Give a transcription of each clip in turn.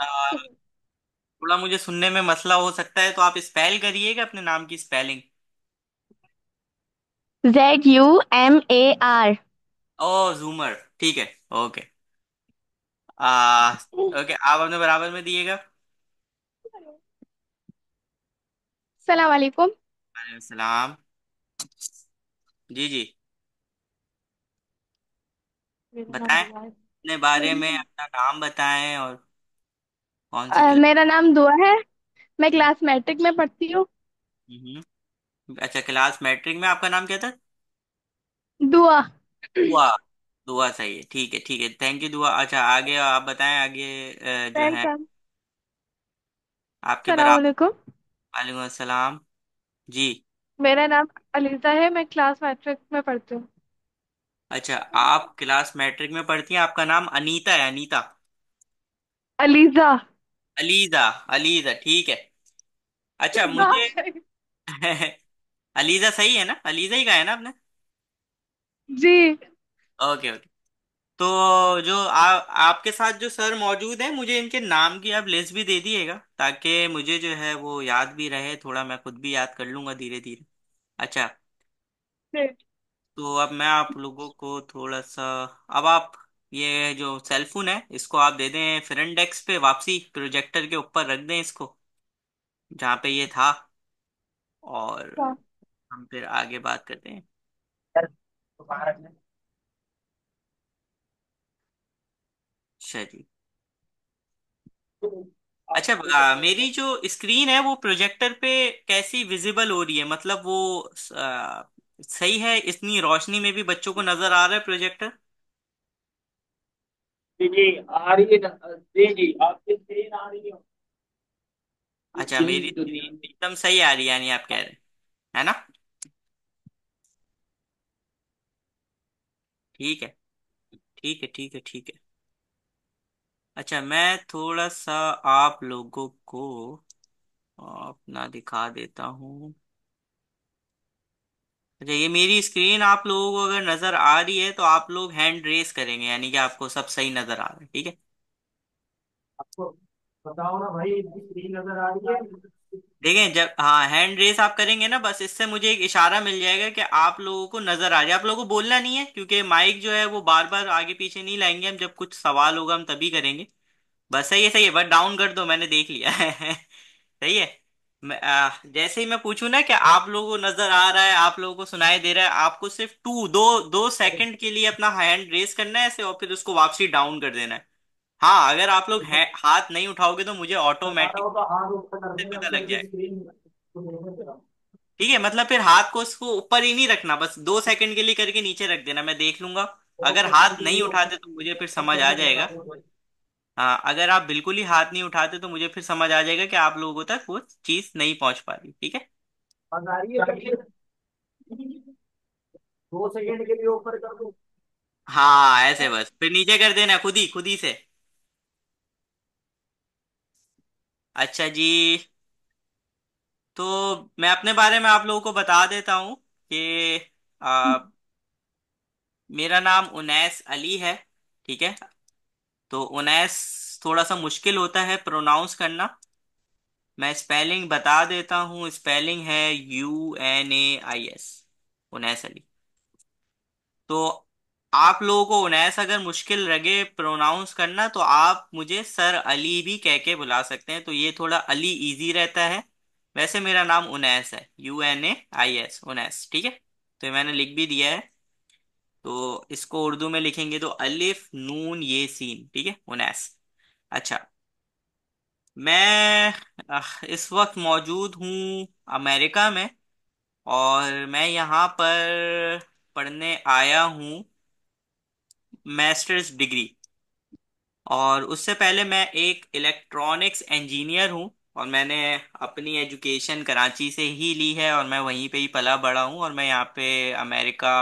आ, थोड़ा मुझे सुनने में मसला हो सकता है तो आप स्पेल करिएगा अपने नाम की spelling Z U M A R O Zumar ठीक है ओके आ ओके आप अपने बराबर में दिएगा सलाम वालेकुम सलाम जी जी बताएं अपने बारे में अपना नाम बताएं और कौन सी अ, क्लास मेरा नाम दुआ है मैं क्लास मैट्रिक में पढ़ती हूँ हम्म। अच्छा क्लास मैट्रिक में आपका नाम क्या था दुआ दुआ दुआ सही है ठीक है ठीक है थैंक यू दुआ अच्छा आगे आप बताएं आगे जो है वेलकम आपके बराबर अलैकुम वालेकुम अस्सलाम जी मेरा नाम अलीजा है मैं क्लास मैट्रिक में पढ़ती हूँ अच्छा आप क्लास मैट्रिक में पढ़ती हैं आपका नाम अनीता है अनीता अलीजा अलीजा अलीजा ठीक है अच्छा मुझे हाँ, अलीजा सही है ना अलीजा ही कहा है ना आपने जी ओके ओके तो जो आ, आपके साथ जो सर मौजूद है मुझे इनके नाम की आप लिस्ट भी दे दिएगा ताकि मुझे जो है वो याद भी रहे थोड़ा मैं खुद भी याद कर लूंगा धीरे धीरे अच्छा तो अब मैं आप लोगों को थोड़ा सा अब आप ये जो सेलफोन है इसको आप दे दें फ्रंट डेस्क पे वापसी प्रोजेक्टर के ऊपर रख दें इसको जहां पे ये था और हाँ। हम फिर आगे बात करते हैं चलिए अच्छा आ, मेरी जो स्क्रीन है वो प्रोजेक्टर पे कैसी विजिबल हो रही है मतलब वो आ, सही है इतनी रोशनी में भी बच्चों को नजर आ रहा है प्रोजेक्टर अच्छा मेरी स्क्रीन एकदम सही आ रही है यानी आप कह रहे हैं, है ना ठीक है ठीक है ठीक है ठीक है अच्छा मैं थोड़ा सा आप लोगों को अपना दिखा देता हूँ अच्छा ये मेरी स्क्रीन आप लोगों को अगर नजर आ रही है तो आप लोग हैंड रेस करेंगे यानी कि आपको सब सही नजर आ रहा है ठीक है आपको बताओ ना भाई स्क्रीन नजर आ रही है देखें जब हाँ हैंड रेस आप करेंगे ना बस इससे मुझे एक इशारा मिल जाएगा कि आप लोगों को नजर आ रही है आप लोगों को बोलना नहीं है क्योंकि माइक जो है वो बार बार आगे पीछे नहीं लाएंगे हम जब कुछ सवाल होगा हम तभी करेंगे बस सही है सही है बस डाउन कर दो मैंने देख लिया है सही है जैसे ही मैं पूछू ना कि आप लोगों को नजर आ रहा है आप लोगों को सुनाई दे रहा है आपको सिर्फ टू दो दो सेकंड के लिए अपना हैंड रेस करना है ऐसे और फिर उसको वापसी डाउन कर देना है हाँ अगर आप लोग है, हाथ नहीं उठाओगे तो मुझे ऑटोमेटिक तो पता लग जाए ठीक है मतलब फिर हाथ को उसको ऊपर ही नहीं रखना बस दो सेकंड के लिए करके नीचे रख देना मैं देख लूंगा अगर हाथ नहीं उठाते तो मुझे फिर समझ आ जाएगा हाँ अगर आप बिल्कुल ही हाथ नहीं उठाते तो मुझे फिर समझ आ जाएगा कि आप लोगों तक वो चीज नहीं पहुंच पा रही ठीक है दो के लिए कर दो हाँ ऐसे बस फिर नीचे कर देना खुद ही खुद ही से अच्छा जी तो मैं अपने बारे में आप लोगों को बता देता हूँ कि आ, मेरा नाम उनैस अली है ठीक है तो उनैस थोड़ा सा मुश्किल होता है प्रोनाउंस करना मैं स्पेलिंग बता देता हूं स्पेलिंग है U N A I S Unais Ali तो आप लोगों को उनैस अगर मुश्किल लगे प्रोनाउंस करना तो आप मुझे सर अली भी कह के बुला सकते हैं तो ये थोड़ा अली इजी रहता है वैसे मेरा नाम उनैस है U N A I S Unais ठीक है तो मैंने लिख भी दिया है तो इसको उर्दू में लिखेंगे तो अलिफ नून ये सीन ठीक है उनैस अच्छा मैं इस वक्त मौजूद हूँ अमेरिका में और मैं यहाँ पर पढ़ने आया हूँ मास्टर्स डिग्री और उससे पहले मैं एक इलेक्ट्रॉनिक्स इंजीनियर हूँ और मैंने अपनी एजुकेशन कराची से ही ली है और मैं वहीं पे ही पला बड़ा हूँ और मैं यहाँ पे अमेरिका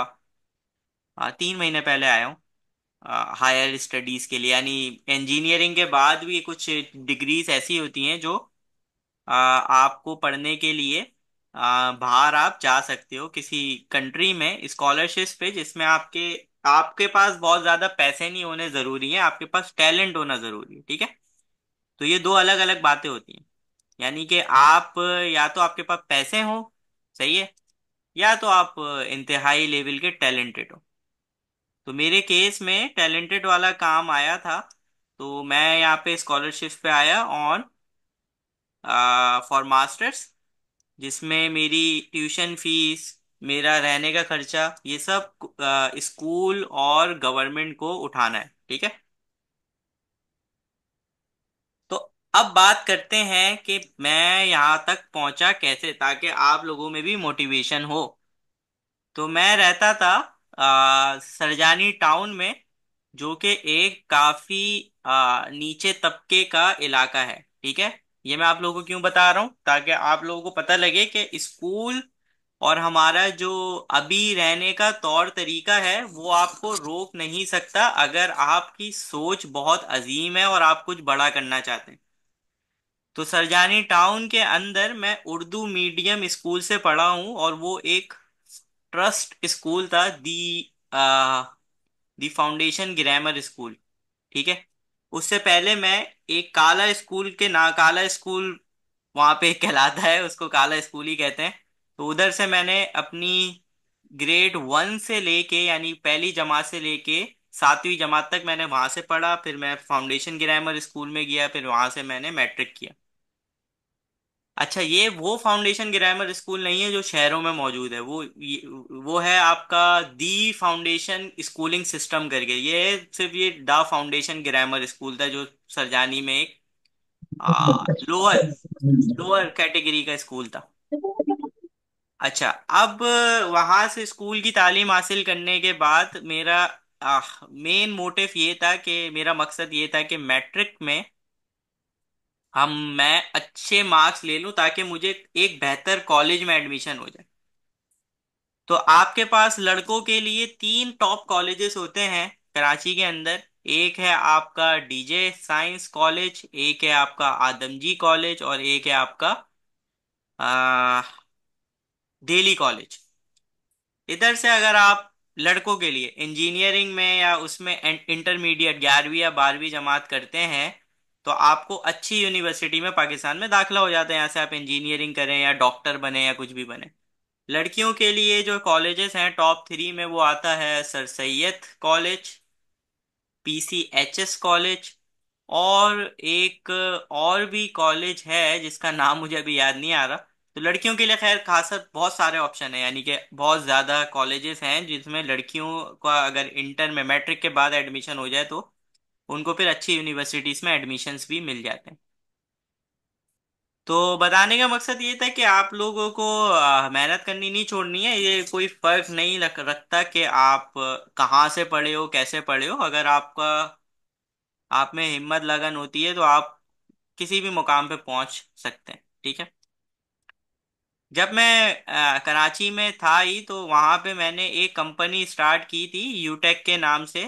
तीन महीने पहले आया हूँ हायर स्टडीज के लिए यानी इंजीनियरिंग के बाद भी कुछ डिग्रीज ऐसी होती हैं जो आ, आपको पढ़ने के लिए आ, बाहर आप जा सकते हो किसी कंट्री में स्कॉलरशिप पे जिसमें आपके आपके पास बहुत ज़्यादा पैसे नहीं होने ज़रूरी है आपके पास टैलेंट होना ज़रूरी है ठीक है तो ये दो अलग अलग बातें होती हैं यानी कि आप या तो आपके पास पैसे हो सही है या तो आप इंतहाई लेवल के टैलेंटेड हो तो मेरे केस में टैलेंटेड वाला काम आया था तो मैं यहाँ पे स्कॉलरशिप पे आया ऑन फॉर मास्टर्स जिसमें मेरी ट्यूशन फीस मेरा रहने का खर्चा ये सब स्कूल और गवर्नमेंट को उठाना है ठीक है तो अब बात करते हैं कि मैं यहाँ तक पहुंचा कैसे ताकि आप लोगों में भी मोटिवेशन हो तो मैं रहता था सरजानी टाउन में जो कि एक काफी आ, नीचे तबके का इलाका है ठीक है ये मैं आप लोगों को क्यों बता रहा हूँ ताकि आप लोगों को पता लगे कि स्कूल और हमारा जो अभी रहने का तौर तरीका है वो आपको रोक नहीं सकता अगर आपकी सोच बहुत अजीम है और आप कुछ बड़ा करना चाहते हैं तो सरजानी टाउन के अंदर मैं उर्दू मीडियम स्कूल से पढ़ा हूँ और वो एक ट्रस्ट स्कूल था the ah, the foundation grammar school ठीक है उससे पहले मैं एक काला स्कूल के ना काला स्कूल वहाँ पे कहलाता है उसको काला स्कूल ही कहते हैं तो उधर से मैंने अपनी ग्रेड वन से लेके यानी पहली जमात से लेके सातवीं जमात तक मैंने वहाँ से पढ़ा फिर मैं फाउंडेशन ग्रामर स्कूल में गया फिर वहाँ से मैंने मैट्रिक किया अच्छा ये वो फाउंडेशन ग्रामर स्कूल नहीं है जो शहरों में मौजूद है वो ये, वो है आपका दी फाउंडेशन स्कूलिंग सिस्टम करके ये सिर्फ ये डा फाउंडेशन ग्रामर स्कूल था जो सरजानी में एक आ, लोअर लोअर कैटेगरी का स्कूल था अच्छा अब वहां से स्कूल की तालीम हासिल करने के बाद मेरा मेन मोटिव ये था कि मेरा मकसद ये था कि मैट्रिक में हम मैं अच्छे मार्क्स ले लूं ताकि मुझे एक बेहतर कॉलेज में एडमिशन हो जाए तो आपके पास लड़कों के लिए तीन टॉप कॉलेजेस होते हैं कराची के अंदर एक है आपका डीजे साइंस कॉलेज एक है आपका आदमजी कॉलेज और एक है आपका आ, दिल्ली कॉलेज इधर से अगर आप लड़कों के लिए इंजीनियरिंग में या उसमें इंटरमीडिएट ग्यारहवीं या बारहवीं जमात करते हैं तो आपको अच्छी यूनिवर्सिटी में पाकिस्तान में दाखिला हो जाता है यहाँ से आप इंजीनियरिंग करें या डॉक्टर बने या कुछ भी बने लड़कियों के लिए जो कॉलेजेस हैं टॉप थ्री में वो आता है sir Syed college PCHS college और एक और भी कॉलेज है जिसका नाम मुझे अभी याद नहीं आ रहा तो लड़कियों के लिए खैर खासकर बहुत सारे ऑप्शन है यानी कि बहुत ज़्यादा कॉलेजेस हैं जिसमें लड़कियों का अगर इंटर में मैट्रिक के बाद एडमिशन हो जाए तो उनको फिर अच्छी यूनिवर्सिटीज़ में एडमिशन्स भी मिल जाते हैं तो बताने का मकसद ये था कि आप लोगों को मेहनत करनी नहीं छोड़नी है ये कोई फर्क नहीं रख रखता कि आप कहाँ से पढ़े हो कैसे पढ़े हो अगर आपका आप में हिम्मत लगन होती है तो आप किसी भी मुकाम पे पहुंच सकते हैं ठीक है जब मैं आ, कराची में था ही तो वहाँ पे मैंने एक कंपनी स्टार्ट की थी यूटेक के नाम से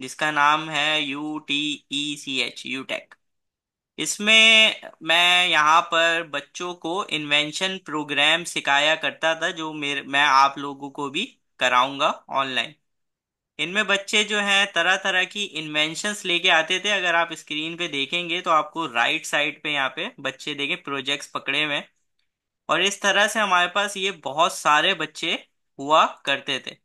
जिसका नाम है U T E C H U tech इसमें मैं यहाँ पर बच्चों को इन्वेंशन प्रोग्राम सिखाया करता था जो मेरे मैं आप लोगों को भी कराऊंगा ऑनलाइन इनमें बच्चे जो हैं तरह तरह की इन्वेंशंस लेके आते थे अगर आप स्क्रीन पे देखेंगे तो आपको राइट साइड पे यहाँ पे बच्चे देखें प्रोजेक्ट्स पकड़े हुए और इस तरह से हमारे पास ये बहुत सारे बच्चे हुआ करते थे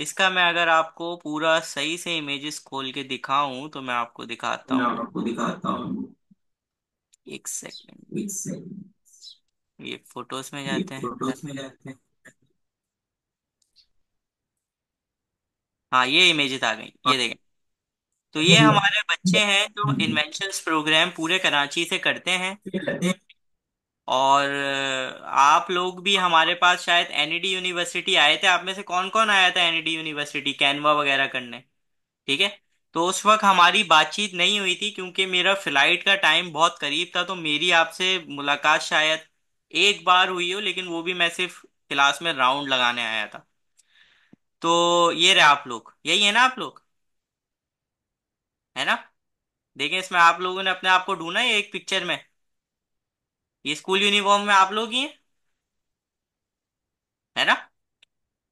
इसका मैं अगर आपको पूरा सही से इमेजेस खोल के दिखाऊं तो मैं आपको दिखाता मैं हूँ आपको दिखाता हूँ एक एक सेकंड ये फोटोज में ये जाते हैं फोटोज में जाते हैं हाँ ये इमेजेस आ गई ये देखें तो ये हमारे बच्चे हैं जो इन्वेंशन प्रोग्राम पूरे कराची से करते हैं और आप लोग भी हमारे पास शायद एनईडी यूनिवर्सिटी e आए थे आप में से कौन कौन आया था एनईडी यूनिवर्सिटी कैनवा वगैरह करने ठीक है तो उस वक्त हमारी बातचीत नहीं हुई थी क्योंकि मेरा फ्लाइट का टाइम बहुत करीब था तो मेरी आपसे मुलाकात शायद एक बार हुई हो लेकिन वो भी मैं सिर्फ क्लास में राउंड लगाने आया था तो ये रहे आप लोग यही है ना आप लोग है ना देखें इसमें आप लोगों ने अपने आप को ढूंढा है एक पिक्चर में ये स्कूल यूनिफॉर्म में आप लोग ही हैं है ना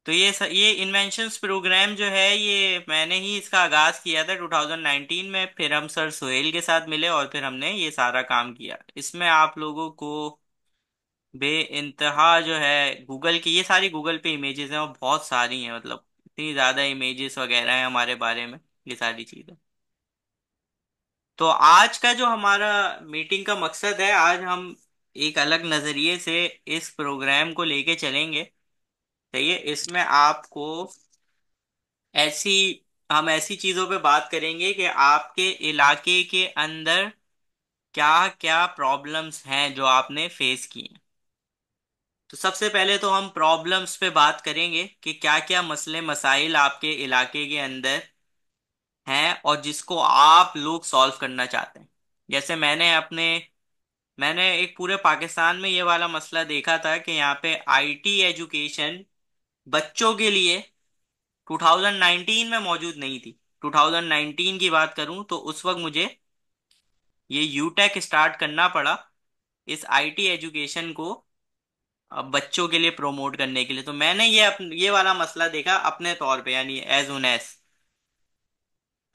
तो ये स, ये इन्वेंशन प्रोग्राम जो है ये मैंने ही इसका आगाज किया था 2019 में फिर हम सर सोहेल के साथ मिले और फिर हमने ये सारा काम किया इसमें आप लोगों को बे इंतहा जो है गूगल की ये सारी गूगल पे इमेजेस हैं और बहुत सारी हैं मतलब इतनी ज़्यादा इमेजेस वगैरह हैं हमारे बारे में ये सारी चीज़ें तो आज का जो हमारा मीटिंग का मकसद है आज हम एक अलग नजरिए से इस प्रोग्राम को लेके चलेंगे सही है इसमें आपको ऐसी हम ऐसी चीजों पे बात करेंगे कि आपके इलाके के अंदर क्या क्या प्रॉब्लम्स हैं जो आपने फेस की हैं तो सबसे पहले तो हम प्रॉब्लम्स पे बात करेंगे कि क्या क्या मसले मसाइल आपके इलाके के अंदर हैं और जिसको आप लोग सॉल्व करना चाहते हैं जैसे मैंने अपने मैंने एक पूरे पाकिस्तान में ये वाला मसला देखा था कि यहाँ पे आईटी एजुकेशन बच्चों के लिए 2019 में मौजूद नहीं थी 2019 की बात करूं तो उस वक्त मुझे ये यूटेक स्टार्ट करना पड़ा इस आईटी एजुकेशन को बच्चों के लिए प्रोमोट करने के लिए तो मैंने ये ये वाला मसला देखा अपने तौर पे यानी एज उन एज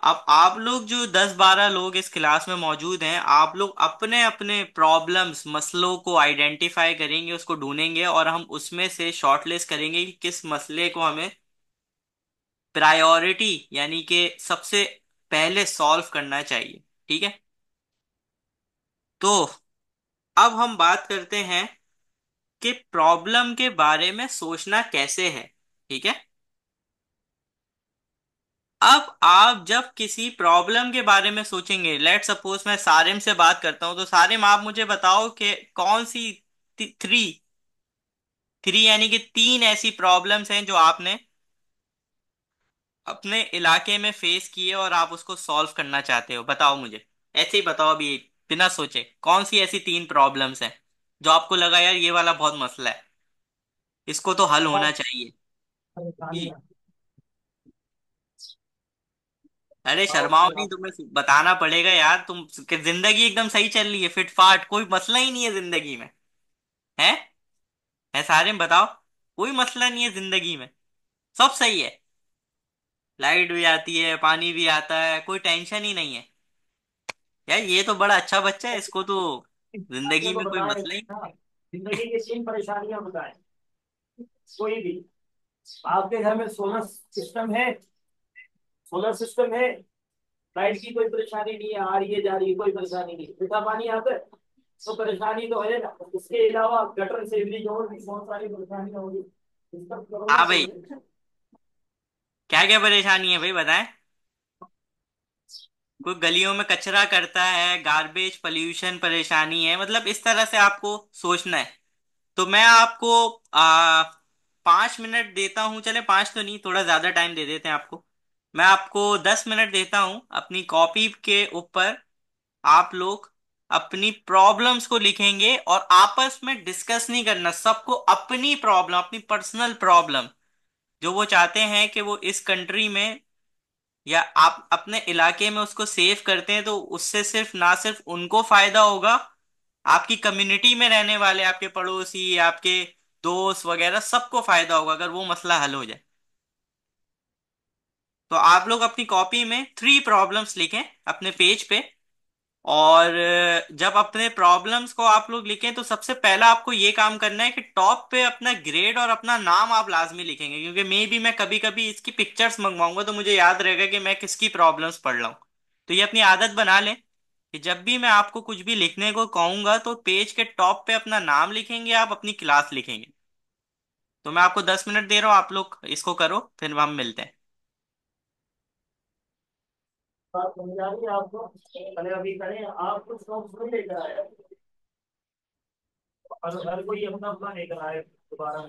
अब आप लोग जो दस बारह लोग इस क्लास में मौजूद हैं आप लोग अपने अपने प्रॉब्लम्स मसलों को आइडेंटिफाई करेंगे उसको ढूंढेंगे और हम उसमें से शॉर्टलिस्ट करेंगे कि किस मसले को हमें प्रायोरिटी यानी कि सबसे पहले सॉल्व करना चाहिए ठीक है तो अब हम बात करते हैं कि प्रॉब्लम के बारे में सोचना कैसे है ठीक है अब आप जब किसी प्रॉब्लम के बारे में सोचेंगे लेट सपोज मैं सारिम से बात करता हूं तो सारिम आप मुझे बताओ कि कौन सी थ्री थ्री यानी कि तीन ऐसी प्रॉब्लम्स हैं जो आपने अपने इलाके में फेस किए और आप उसको सॉल्व करना चाहते हो बताओ मुझे ऐसे ही बताओ अभी बिना सोचे कौन सी ऐसी तीन प्रॉब्लम्स हैं जो आपको लगा यार ये वाला बहुत मसला है इसको तो हल होना हाँ। चाहिए अरे हाँ, शर्माओ नहीं तुम्हें तो बताना पड़ेगा यार तुम कि जिंदगी एकदम सही चल रही है फिट फाट कोई मसला ही नहीं है जिंदगी में है है सारे में बताओ कोई मसला नहीं है जिंदगी में सब सही है लाइट भी आती है पानी भी आता है कोई टेंशन ही नहीं है यार ये तो बड़ा अच्छा बच्चा है इसको तो जिंदगी में तो कोई मसला ही नहीं है। जिंदगी की सीम परेशानियां बताएं कोई भी आपके घर में सोलर सिस्टम है सोलर सिस्टम है लाइट की कोई परेशानी नहीं है आ रही है जा रही है कोई परेशानी नहीं मीठा पानी आता है तो परेशानी तो है ना उसके अलावा गटर से भी जो भी बहुत सारी परेशानी होगी तो हाँ भाई क्या क्या परेशानी है भाई बताएं कोई गलियों में कचरा करता है गार्बेज पोल्यूशन परेशानी है मतलब इस तरह से आपको सोचना है तो मैं आपको आ, पांच मिनट देता हूं चले पांच तो नहीं थोड़ा ज्यादा टाइम दे देते हैं आपको मैं आपको दस मिनट देता हूं अपनी कॉपी के ऊपर आप लोग अपनी प्रॉब्लम्स को लिखेंगे और आपस में डिस्कस नहीं करना सबको अपनी प्रॉब्लम अपनी पर्सनल प्रॉब्लम जो वो चाहते हैं कि वो इस कंट्री में या आप अपने इलाके में उसको सेव करते हैं तो उससे सिर्फ ना सिर्फ उनको फायदा होगा आपकी कम्युनिटी में रहने वाले आपके पड़ोसी आपके दोस्त वगैरह सबको फायदा होगा अगर वो मसला हल हो जाए तो आप लोग अपनी कॉपी में थ्री प्रॉब्लम्स लिखें अपने पेज पे और जब अपने प्रॉब्लम्स को आप लोग लिखें तो सबसे पहला आपको ये काम करना है कि टॉप पे अपना ग्रेड और अपना नाम आप लाजमी लिखेंगे क्योंकि मे भी मैं कभी कभी इसकी पिक्चर्स मंगवाऊंगा तो मुझे याद रहेगा कि मैं किसकी प्रॉब्लम्स पढ़ रहा हूँ तो ये अपनी आदत बना लें कि जब भी मैं आपको कुछ भी लिखने को कहूंगा तो पेज के टॉप पे अपना नाम लिखेंगे आप अपनी क्लास लिखेंगे तो मैं आपको दस मिनट दे रहा हूँ आप लोग इसको करो फिर हम मिलते हैं बात समझा रही है आपको पहले अभी करें आप कुछ नोट्स नहीं लेकर आए और हर कोई अपना अपना लेकर आए दोबारा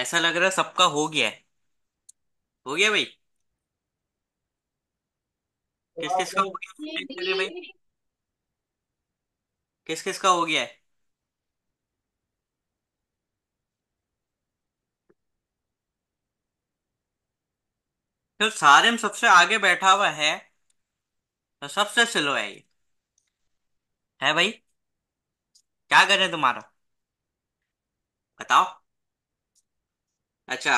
ऐसा लग रहा है सबका हो गया है हो गया भाई किस किस का हो गया भाई किस किस का हो गया है तो सारे में सबसे आगे बैठा हुआ है तो सबसे स्लो है ये है भाई क्या करें तुम्हारा बताओ अच्छा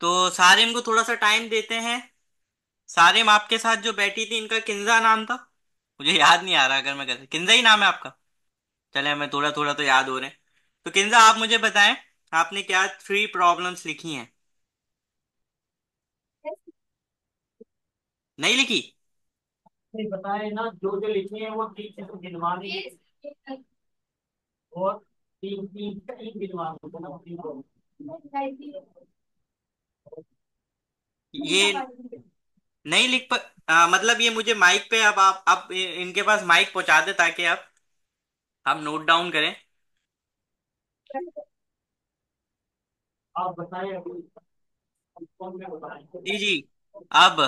तो सारिम को थोड़ा सा टाइम देते हैं सारिम आपके साथ जो बैठी थी इनका किंजा नाम था मुझे याद नहीं आ रहा अगर मैं कहता किंजा ही नाम है आपका चले हमें थोड़ा थोड़ा तो याद हो रहे हैं तो किंजा आप मुझे बताएं आपने क्या थ्री प्रॉब्लम्स लिखी हैं नहीं लिखी बताए ना जो जो लिखी है वो ठीक से तो गिनवा और ये नहीं लिख प... आ, मतलब ये मुझे माइक पे अब आप अब इनके पास माइक पहुंचा दे ताकि आप आप नोट डाउन करें आप बताएं जी जी अब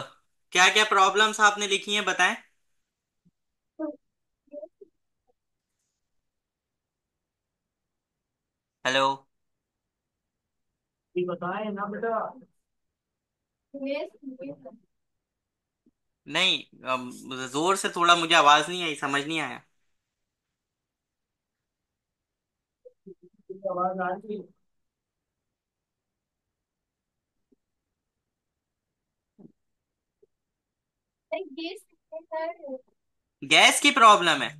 क्या क्या प्रॉब्लम्स आपने लिखी हैं बताएं हेलो बताए ना बेटा नहीं जोर से थोड़ा मुझे आवाज नहीं आई समझ नहीं आया गैस की प्रॉब्लम है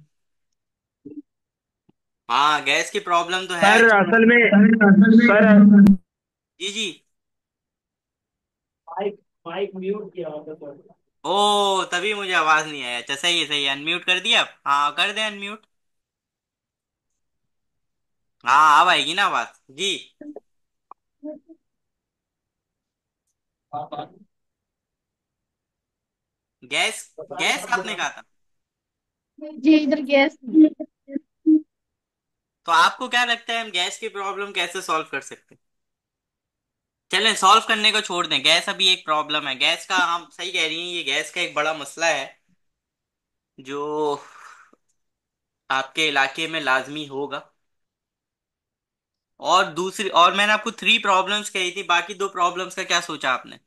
हाँ गैस की प्रॉब्लम तो है सर असल में सर जी जी माइक माइक म्यूट किया तो। ओ तभी मुझे आवाज नहीं आया अच्छा सही है सही है अनम्यूट कर दिया आप हाँ कर दे अनम्यूट हाँ अब आएगी ना आवाज जी गैस गैस आपने कहा था जी इधर गैस तो आपको क्या लगता है हम गैस की प्रॉब्लम कैसे सॉल्व कर सकते हैं चलें सॉल्व करने को छोड़ दें गैस अभी एक प्रॉब्लम है गैस का हम सही कह रही हैं ये गैस का एक बड़ा मसला है जो आपके इलाके में लाजमी होगा और दूसरी और मैंने आपको थ्री प्रॉब्लम्स कही थी बाकी दो प्रॉब्लम्स का क्या सोचा आपने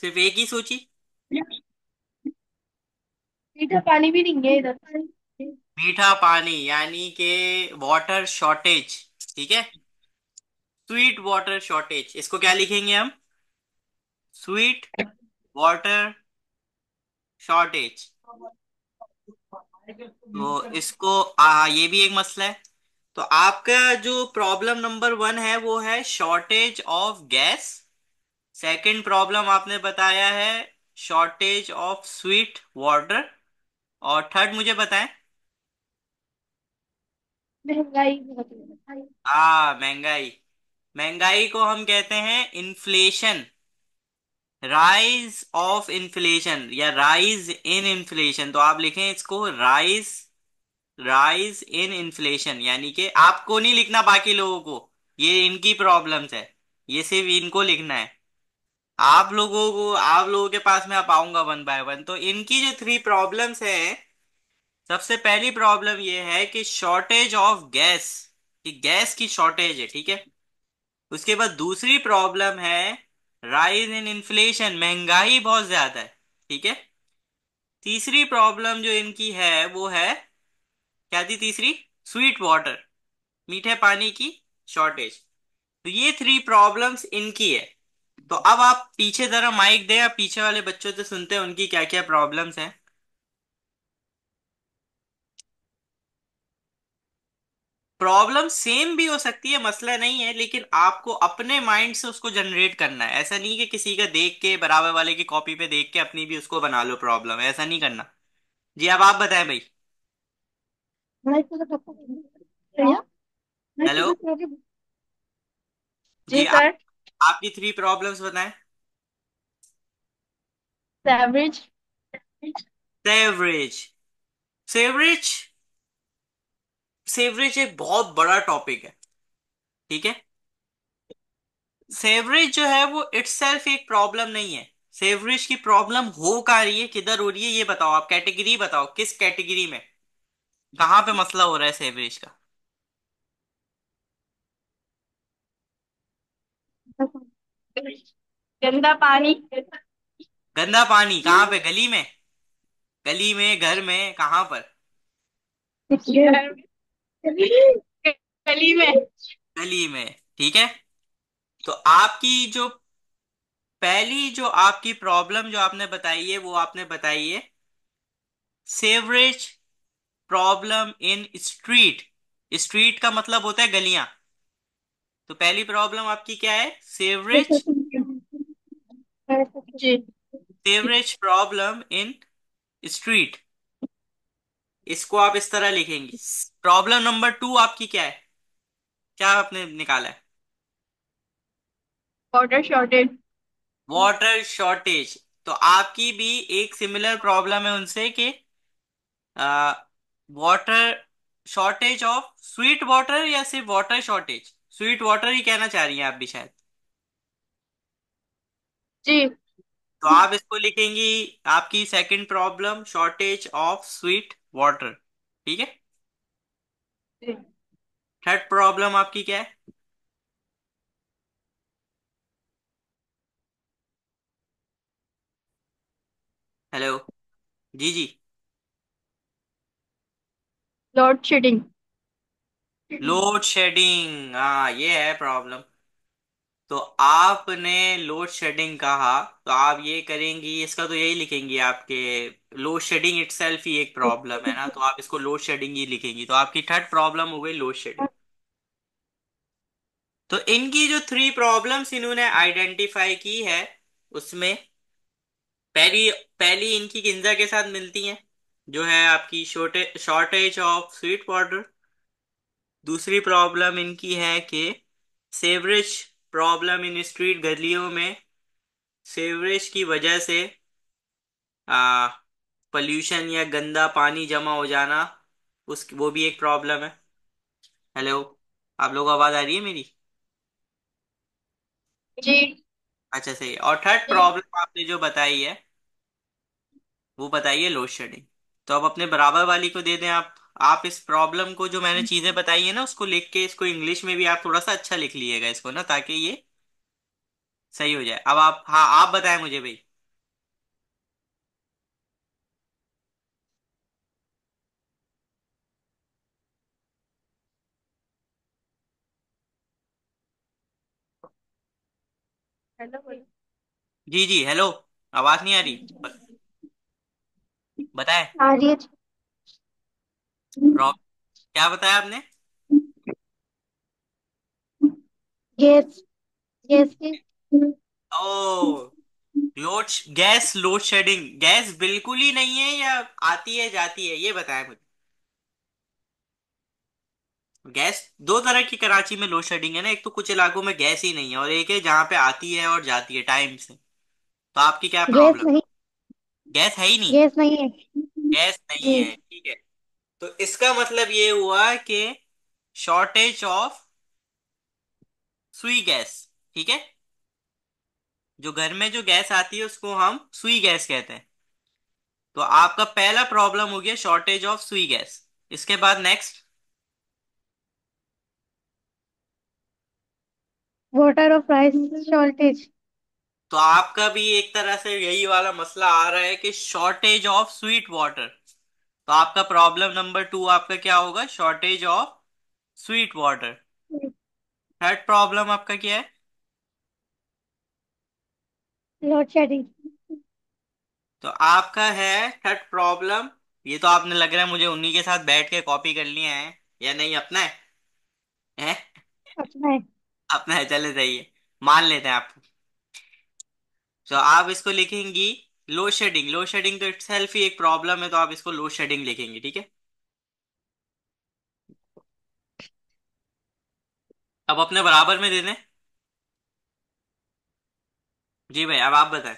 सिर्फ एक ही सोची मीठा पानी भी नहीं है इधर मीठा पानी यानी के वाटर शॉर्टेज ठीक है स्वीट वाटर शॉर्टेज इसको क्या लिखेंगे हम स्वीट वाटर शॉर्टेज तो इसको आ, ये भी एक मसला है तो आपका जो प्रॉब्लम नंबर वन है वो है shortage of gas second problem आपने बताया है शॉर्टेज ऑफ स्वीट वाटर और थर्ड मुझे बताएं महंगाई बहुत महंगाई हाँ महंगाई महंगाई को हम कहते हैं इन्फ्लेशन राइज ऑफ इन्फ्लेशन या राइज इन इन्फ्लेशन तो आप लिखें इसको राइज राइज इन इन्फ्लेशन यानी कि आपको नहीं लिखना बाकी लोगों को ये इनकी प्रॉब्लम्स है ये सिर्फ इनको लिखना है आप लोगों को आप लोगों के पास मैं पाऊंगा वन बाय वन तो इनकी जो थ्री प्रॉब्लम्स है सबसे पहली प्रॉब्लम ये है कि शॉर्टेज ऑफ गैस कि गैस की शॉर्टेज है ठीक है उसके बाद दूसरी प्रॉब्लम है राइज इन इन्फ्लेशन महंगाई बहुत ज्यादा है ठीक है तीसरी प्रॉब्लम जो इनकी है वो है क्या थी तीसरी स्वीट वाटर मीठे पानी की शॉर्टेज तो ये थ्री प्रॉब्लम्स इनकी है तो अब आप पीछे जरा माइक दे आप पीछे वाले बच्चों से सुनते हैं उनकी क्या क्या प्रॉब्लम्स हैं प्रॉब्लम सेम भी हो सकती है मसला नहीं है लेकिन आपको अपने माइंड से उसको जनरेट करना है ऐसा नहीं कि किसी का देख के बराबर वाले की कॉपी पे देख के अपनी भी उसको बना लो प्रॉब्लम ऐसा नहीं करना जी अब आप बताएं भाई हेलो जी सर आपकी थ्री प्रॉब्लम्स बताएं सेवरेज सेवरेज सेवरेज सेवरेज एक बहुत बड़ा टॉपिक है ठीक है सेवरेज जो है वो इटसेल्फ एक प्रॉब्लम नहीं है सेवरेज की प्रॉब्लम हो का रही है किधर हो रही है ये बताओ आप कैटेगरी बताओ किस कैटेगरी में कहाँ पे मसला हो रहा है सेवरेज का गंदा पानी गंदा पानी कहाँ पे गली में गली में घर में कहाँ पर गली में गली में ठीक है तो आपकी जो पहली जो आपकी प्रॉब्लम जो आपने बताई है वो आपने बताई है sewerage problem in street street का मतलब होता है गलियां तो पहली प्रॉब्लम आपकी क्या है sewerage sewerage problem in street इसको आप इस तरह लिखेंगे प्रॉब्लम नंबर टू आपकी क्या है क्या आपने निकाला है वाटर शॉर्टेज वाटर शॉर्टेज तो आपकी भी एक सिमिलर प्रॉब्लम है उनसे कि water shortage of sweet water या सिर्फ वाटर शॉर्टेज स्वीट वाटर ही कहना चाह रही हैं आप भी शायद जी तो आप इसको लिखेंगी आपकी second problem shortage of sweet water ठीक है थर्ड प्रॉब्लम आपकी क्या है हेलो जी जी लोड शेडिंग लोड शेडिंग हाँ ये है प्रॉब्लम तो आपने लोड शेडिंग कहा तो आप ये करेंगी इसका तो यही लिखेंगी आपके लोड शेडिंग इटसेल्फ ही एक प्रॉब्लम है ना तो आप इसको लोड शेडिंग ही लिखेंगी तो आपकी थर्ड प्रॉब्लम हो गई लोड शेडिंग तो इनकी जो थ्री प्रॉब्लम्स इन्होंने आइडेंटिफाई की है उसमें पहली पहली इनकी गिंजा के साथ मिलती है जो है आपकी शॉर्टेज ऑफ स्वीट वाटर दूसरी प्रॉब्लम इनकी है कि सेवरेज प्रॉब्लम इन स्ट्रीट गलियों में सेवरेज की वजह से पोल्यूशन या गंदा पानी जमा हो जाना उस वो भी एक प्रॉब्लम है हेलो आप लोग आवाज आ रही है मेरी जी अच्छा सही और थर्ड प्रॉब्लम आपने जो बताई है वो बताइए लोड शेडिंग तो अब अपने बराबर वाली को दे दें आप आप इस प्रॉब्लम को जो मैंने हम्म। चीजें बताई है ना उसको लिख के इसको इंग्लिश में भी आप थोड़ा सा अच्छा लिख लीजिएगा इसको ना ताकि ये सही हो जाए अब आप हाँ आप बताएं मुझे भाई हेलो जी जी हेलो आवाज नहीं आ रही हाँ, बताए आ रही है रॉक क्या बताया आपने गैस गैस ओ लोड शेडिंग गैस बिल्कुल ही नहीं है या आती है जाती है ये बताया मुझे गैस दो तरह की कराची में लोड शेडिंग है ना एक तो कुछ इलाकों में गैस ही नहीं है और एक है जहाँ पे आती है और जाती है टाइम से तो आपकी क्या गैस प्रॉब्लम नहीं गैस है ही नहीं गैस नहीं है गैस नहीं जी है ठीक है तो इसका मतलब ये हुआ कि शॉर्टेज ऑफ सुई गैस ठीक है जो घर में जो गैस आती है उसको हम सुई गैस कहते हैं तो आपका पहला प्रॉब्लम हो गया शॉर्टेज ऑफ सुई गैस इसके बाद next water of price shortage तो आपका भी एक तरह से यही वाला मसला आ रहा है कि शॉर्टेज ऑफ स्वीट वाटर तो आपका प्रॉब्लम नंबर टू आपका क्या होगा shortage of sweet water third problem आपका क्या है लोड शेडिंग तो आपका है थर्ड प्रॉब्लम ये तो आपने लग रहा है मुझे उन्हीं के साथ बैठ के कॉपी कर लिया है या नहीं अपना है, है? अपना है अपना है चले सही है मान लेते हैं आपको तो आप इसको लिखेंगी लो शेडिंग लो शेडिंग तो सेल्फ ही एक प्रॉब्लम है तो आप इसको लो शेडिंग लिखेंगे ठीक है अब अपने बराबर में दे दें जी भाई अब आप बताएं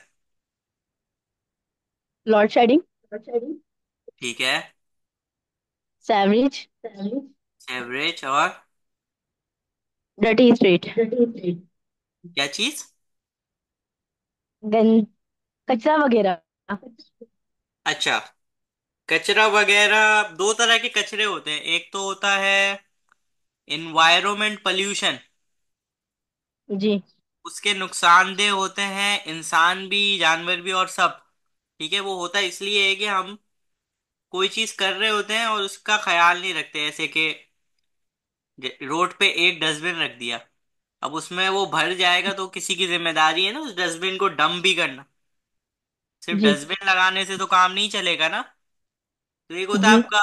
लॉर्ड शेडिंग ठीक है सैवरेज एवरेज और डर्टी स्ट्रीट क्या चीज गंद कचरा वगैरह अच्छा कचरा वगैरह दो तरह के कचरे होते हैं एक तो होता है इन्वायरमेंट पॉल्यूशन जी उसके नुकसानदेह होते हैं इंसान भी जानवर भी और सब ठीक है वो होता इसलिए है कि हम कोई चीज कर रहे होते हैं और उसका ख्याल नहीं रखते ऐसे कि रोड पे एक डस्टबिन रख दिया अब उसमें वो भर जाएगा तो किसी की जिम्मेदारी है ना उस डस्टबिन को डंप भी करना सिर्फ जी डस्टबिन लगाने से तो काम नहीं चलेगा ना तो एक होता है जी आपका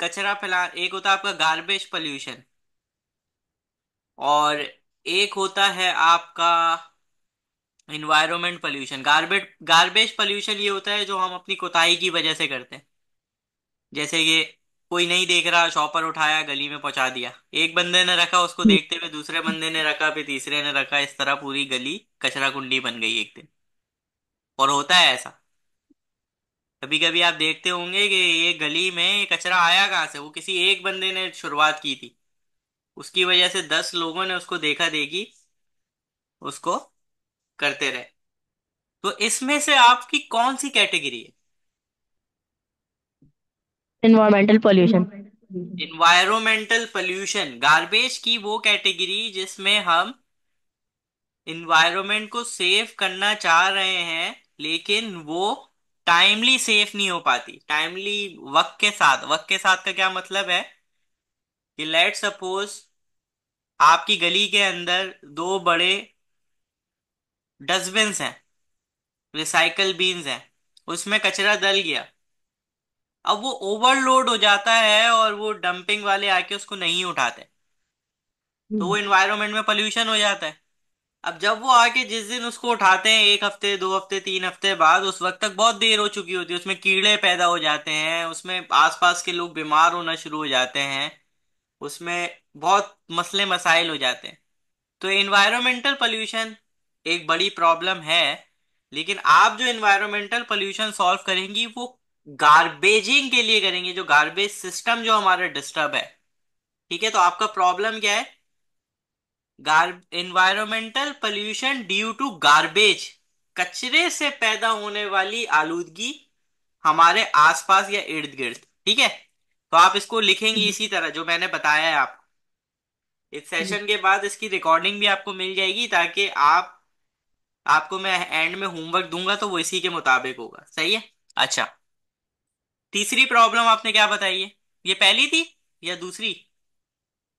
कचरा फैला एक होता है आपका गार्बेज पॉल्यूशन और एक होता है आपका environment pollution garbage garbage pollution ये होता है जो हम अपनी कोताही की वजह से करते हैं जैसे ये कोई नहीं देख रहा शॉपर उठाया गली में पहुंचा दिया एक बंदे ने रखा उसको देखते हुए दूसरे बंदे ने रखा फिर तीसरे ने रखा इस तरह पूरी गली कचरा कुंडी बन गई एक दिन और होता है ऐसा कभी कभी आप देखते होंगे कि ये गली में ये कचरा आया कहाँ से वो किसी एक बंदे ने शुरुआत की थी उसकी वजह से दस लोगों ने उसको देखा देखी उसको करते रहे तो इसमें से आपकी कौन सी कैटेगरी है environmental pollution environmental pollution garbage की वो कैटेगरी जिसमें हम इन्वायरमेंट को सेव करना चाह रहे हैं लेकिन वो टाइमली सेफ नहीं हो पाती टाइमली वक्त के साथ वक्त के साथ का क्या मतलब है कि लेट सपोज आपकी गली के अंदर दो बड़े डस्टबिन हैं रिसाइकल बीन्स हैं उसमें कचरा डल गया अब वो ओवरलोड हो जाता है और वो डंपिंग वाले आके उसको नहीं उठाते तो वो इन्वायरमेंट हम्म। में पोल्यूशन हो जाता है अब जब वो आके जिस दिन उसको उठाते हैं एक हफ्ते दो हफ्ते तीन हफ्ते बाद उस वक्त तक बहुत देर हो चुकी होती है उसमें कीड़े पैदा हो जाते हैं उसमें आसपास के लोग बीमार होना शुरू हो जाते हैं उसमें बहुत मसले मसाइल हो जाते हैं तो इन्वायरमेंटल पोल्यूशन एक बड़ी प्रॉब्लम है लेकिन आप जो इन्वायरमेंटल पोल्यूशन सॉल्व करेंगी वो गार्बेजिंग के लिए करेंगे जो गार्बेज सिस्टम जो हमारा डिस्टर्ब है ठीक है तो आपका प्रॉब्लम क्या है environmental pollution due to garbage कचरे से पैदा होने वाली आलूदगी हमारे आसपास या इर्द गिर्द ठीक है तो आप इसको लिखेंगे हम्म। इसी तरह जो मैंने बताया है आपको इस सेशन हम्म। के बाद इसकी रिकॉर्डिंग भी आपको मिल जाएगी ताकि आप आपको मैं एंड में होमवर्क दूंगा तो वो इसी के मुताबिक होगा सही है अच्छा तीसरी प्रॉब्लम आपने क्या बताई है ये पहली थी या दूसरी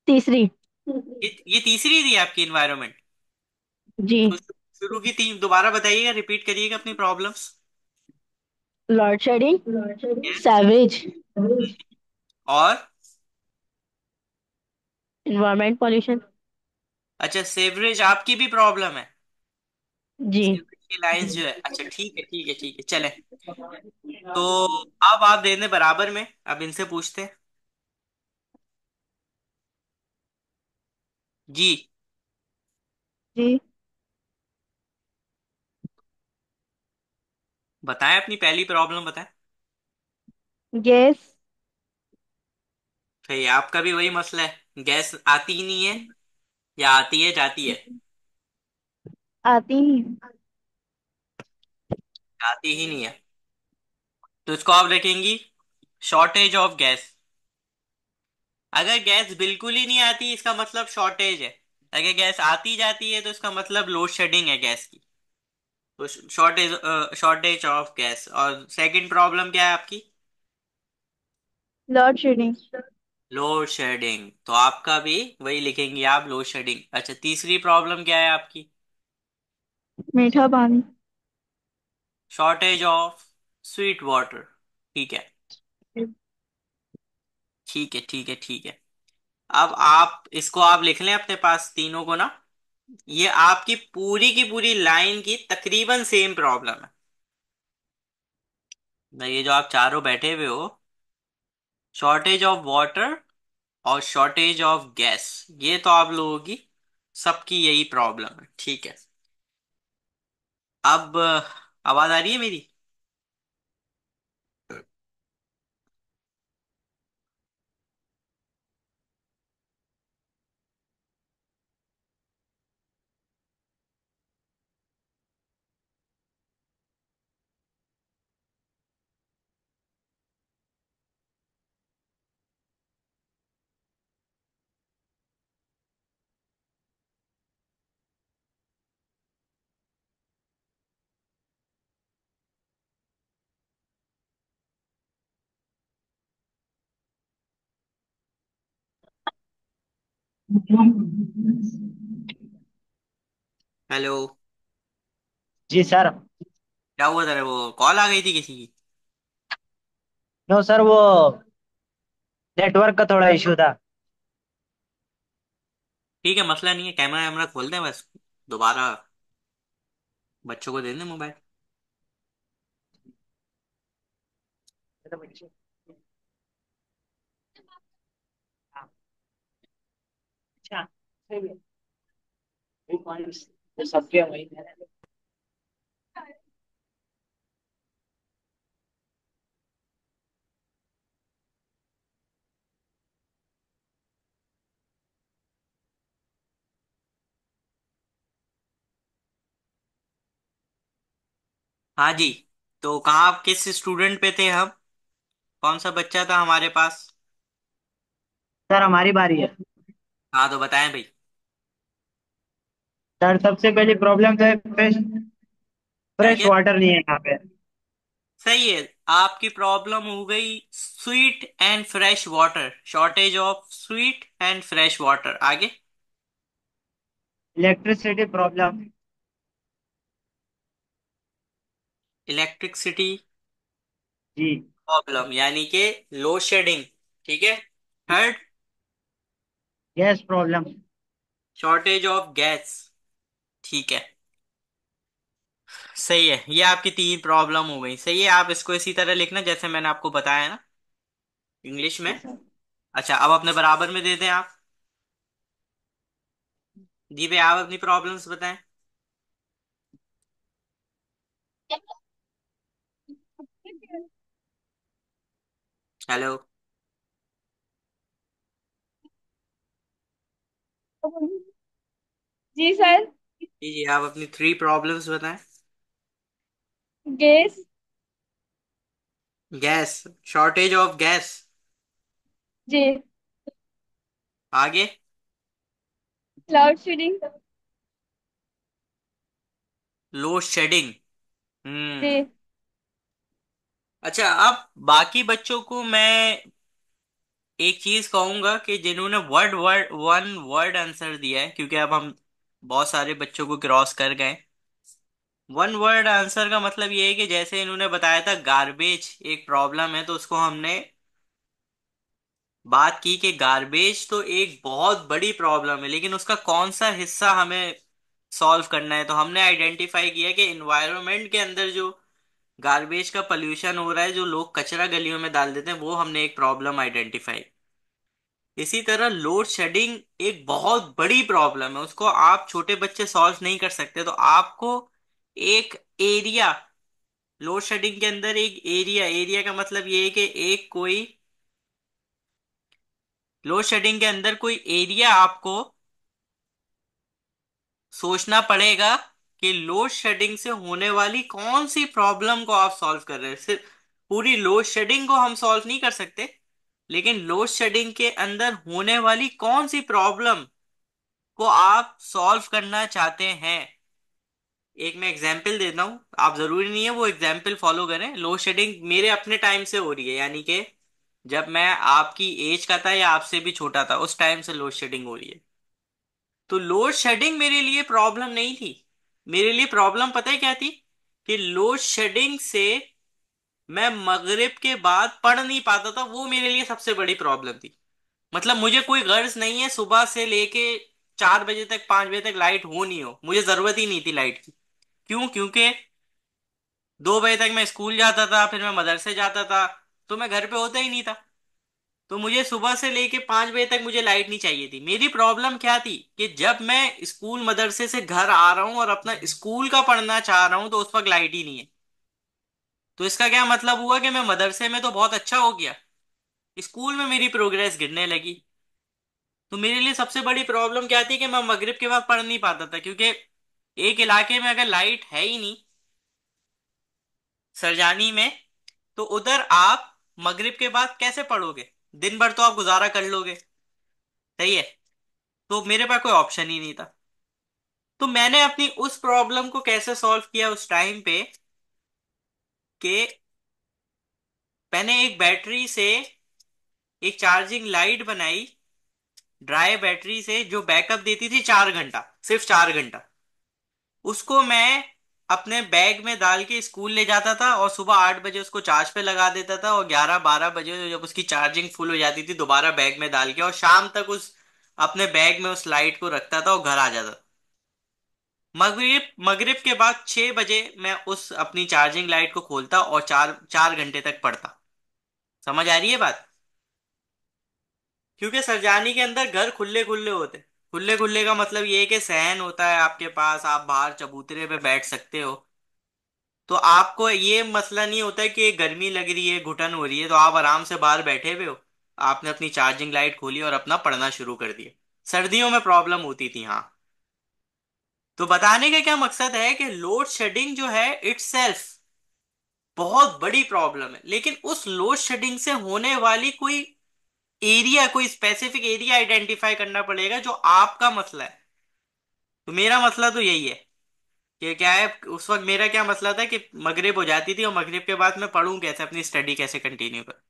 तीसरी ये ये तीसरी थी आपकी इन्वायरमेंट जी तो शुरू की तीन दोबारा बताइएगा रिपीट करिएगा अपनी प्रॉब्लम्स लॉर्ड शेडिंग सैवेज और इन्वायरमेंट पॉल्यूशन अच्छा सेवरेज आपकी भी प्रॉब्लम है जी लाइंस जो है अच्छा ठीक है ठीक है ठीक है चले तो अब आप दे बराबर में अब इनसे पूछते हैं जी जी बताएं अपनी पहली प्रॉब्लम बताएं गैस फिर आपका भी वही मसला है गैस आती ही नहीं है या आती है जाती है आती ही आती ही नहीं है तो इसको आप रखेंगी शॉर्टेज ऑफ गैस अगर गैस बिल्कुल ही नहीं आती इसका मतलब शॉर्टेज है अगर गैस आती जाती है तो इसका मतलब लोड शेडिंग है गैस की तो शॉर्टेज शॉर्टेज ऑफ गैस और सेकंड प्रॉब्लम क्या है आपकी लोड शेडिंग लोड शेडिंग तो आपका भी वही लिखेंगे आप लोड शेडिंग अच्छा तीसरी प्रॉब्लम क्या है आपकी मीठा पानी शॉर्टेज ऑफ स्वीट वाटर ठीक है ठीक है ठीक है ठीक है अब आप इसको आप लिख लें अपने पास तीनों को ना ये आपकी पूरी की पूरी लाइन की तकरीबन सेम प्रॉब्लम है ना ये जो आप चारों बैठे हुए हो शॉर्टेज ऑफ वाटर और शॉर्टेज ऑफ गैस ये तो आप लोगों की सबकी यही प्रॉब्लम है ठीक है अब आवाज आ रही है मेरी हेलो जी सर क्या हुआ तेरे वो कॉल आ गई थी किसी की नो सर वो नेटवर्क का थोड़ा इशू था ठीक है मसला नहीं है कैमरा वैमरा खोल दें बस दोबारा बच्चों को दे दें मोबाइल हाँ जी तो कहाँ किस स्टूडेंट पे थे हम कौन सा बच्चा था हमारे पास सर हमारी बारी है हाँ तो बताएं भाई सर सबसे पहली प्रॉब्लम तो है फ्रेश फ्रेश वाटर नहीं है यहाँ पे सही है आपकी प्रॉब्लम हो गई sweet and fresh water shortage of sweet and fresh water आगे इलेक्ट्रिसिटी प्रॉब्लम इलेक्ट्रिसिटी जी प्रॉब्लम यानी के लो शेडिंग ठीक है third gas problem shortage of gas ठीक है सही है ये आपकी तीन प्रॉब्लम हो गई सही है आप इसको इसी तरह लिखना जैसे मैंने आपको बताया ना इंग्लिश में अच्छा अब अपने बराबर में दे दें आप जी भाई आप अपनी प्रॉब्लम्स बताएं हेलो जी सर जी जी आप अपनी थ्री प्रॉब्लम्स बताएं gas gas shortage of gas जी आगे क्लाउड शेडिंग लोड शेडिंग जी हम्म अच्छा अब बाकी बच्चों को मैं एक चीज कहूंगा कि जिन्होंने word word one word answer दिया है क्योंकि अब हम बहुत सारे बच्चों को क्रॉस कर गए वन वर्ड आंसर का मतलब ये है कि जैसे इन्होंने बताया था गार्बेज एक प्रॉब्लम है तो उसको हमने बात की कि गार्बेज तो एक बहुत बड़ी प्रॉब्लम है लेकिन उसका कौन सा हिस्सा हमें सॉल्व करना है तो हमने आइडेंटिफाई किया कि इन्वायरमेंट के अंदर जो गार्बेज का पॉल्यूशन हो रहा है जो लोग कचरा गलियों में डाल देते हैं वो हमने एक प्रॉब्लम आइडेंटिफाई इसी तरह लोड शेडिंग एक बहुत बड़ी प्रॉब्लम है उसको आप छोटे बच्चे सॉल्व नहीं कर सकते तो आपको एक एरिया लोड शेडिंग के अंदर एक एरिया एरिया का मतलब ये है कि एक कोई लोड शेडिंग के अंदर कोई एरिया आपको सोचना पड़ेगा कि लोड शेडिंग से होने वाली कौन सी प्रॉब्लम को आप सॉल्व कर रहे हैं सिर्फ पूरी लोड शेडिंग को हम सॉल्व नहीं कर सकते लेकिन लोड शेडिंग के अंदर होने वाली कौन सी प्रॉब्लम को आप सॉल्व करना चाहते हैं एक मैं एग्जाम्पल देता हूँ आप जरूरी नहीं है वो एग्जाम्पल फॉलो करें लोड शेडिंग मेरे अपने टाइम से हो रही है यानी कि जब मैं आपकी एज का था या आपसे भी छोटा था उस टाइम से लोड शेडिंग हो रही है तो लोड शेडिंग मेरे लिए प्रॉब्लम नहीं थी मेरे लिए प्रॉब्लम पता है क्या थी कि लोड शेडिंग से मैं मगरिब के बाद पढ़ नहीं पाता था वो मेरे लिए सबसे बड़ी प्रॉब्लम थी मतलब मुझे कोई गर्ज नहीं है सुबह से लेके चार बजे तक पांच बजे तक लाइट हो नहीं हो मुझे जरूरत ही नहीं थी लाइट की क्यों क्योंकि दो बजे तक मैं स्कूल जाता था फिर मैं मदरसे जाता था तो मैं घर पे होता ही नहीं था तो मुझे सुबह से लेके पांच बजे तक मुझे लाइट नहीं चाहिए थी मेरी प्रॉब्लम क्या थी कि जब मैं स्कूल मदरसे से घर आ रहा हूँ और अपना स्कूल का पढ़ना चाह रहा हूँ तो उस वक्त लाइट ही नहीं है तो इसका क्या मतलब हुआ कि मैं मदरसे में तो बहुत अच्छा हो गया स्कूल में मेरी प्रोग्रेस गिरने लगी तो मेरे लिए सबसे बड़ी प्रॉब्लम क्या थी कि मैं मगरिब के बाद पढ़ नहीं पाता था क्योंकि एक इलाके में अगर लाइट है ही नहीं सरजानी में तो उधर आप मगरिब के बाद कैसे पढ़ोगे दिन भर तो आप गुजारा कर लोगे सही है तो मेरे पास कोई ऑप्शन ही नहीं था तो मैंने अपनी उस प्रॉब्लम को कैसे सॉल्व किया उस टाइम पे के मैंने एक बैटरी से एक चार्जिंग लाइट बनाई ड्राई बैटरी से जो बैकअप देती थी चार घंटा सिर्फ चार घंटा उसको मैं अपने बैग में डाल के स्कूल ले जाता था और सुबह आठ बजे उसको चार्ज पे लगा देता था और ग्यारह बारह बजे जब उसकी चार्जिंग फुल हो जाती थी दोबारा बैग में डाल के और शाम तक उस अपने बैग में उस लाइट को रखता था और घर आ जाता था मगरिब मगरिब के बाद छह बजे मैं उस अपनी चार्जिंग लाइट को खोलता और चार चार घंटे तक पढ़ता समझ आ रही है बात क्योंकि सरजानी के अंदर घर खुले खुले होते खुले खुले का मतलब ये है कि सहन होता है आपके पास आप बाहर चबूतरे पे बैठ सकते हो तो आपको ये मसला नहीं होता कि गर्मी लग रही है घुटन हो रही है तो आप आराम से बाहर बैठे हुए हो आपने अपनी चार्जिंग लाइट खोली और अपना पढ़ना शुरू कर दिया सर्दियों में प्रॉब्लम होती थी हाँ तो बताने का क्या मकसद है कि लोड शेडिंग जो है इट्सेल्फ बहुत बड़ी प्रॉब्लम है लेकिन उस लोड शेडिंग से होने वाली कोई एरिया कोई स्पेसिफिक एरिया आइडेंटिफाई करना पड़ेगा जो आपका मसला है तो मेरा मसला तो यही है कि क्या है उस वक्त मेरा क्या मसला था कि मगरिब हो जाती थी और मगरिब के बाद मैं पढ़ूं कैसे अपनी स्टडी कैसे कंटिन्यू कर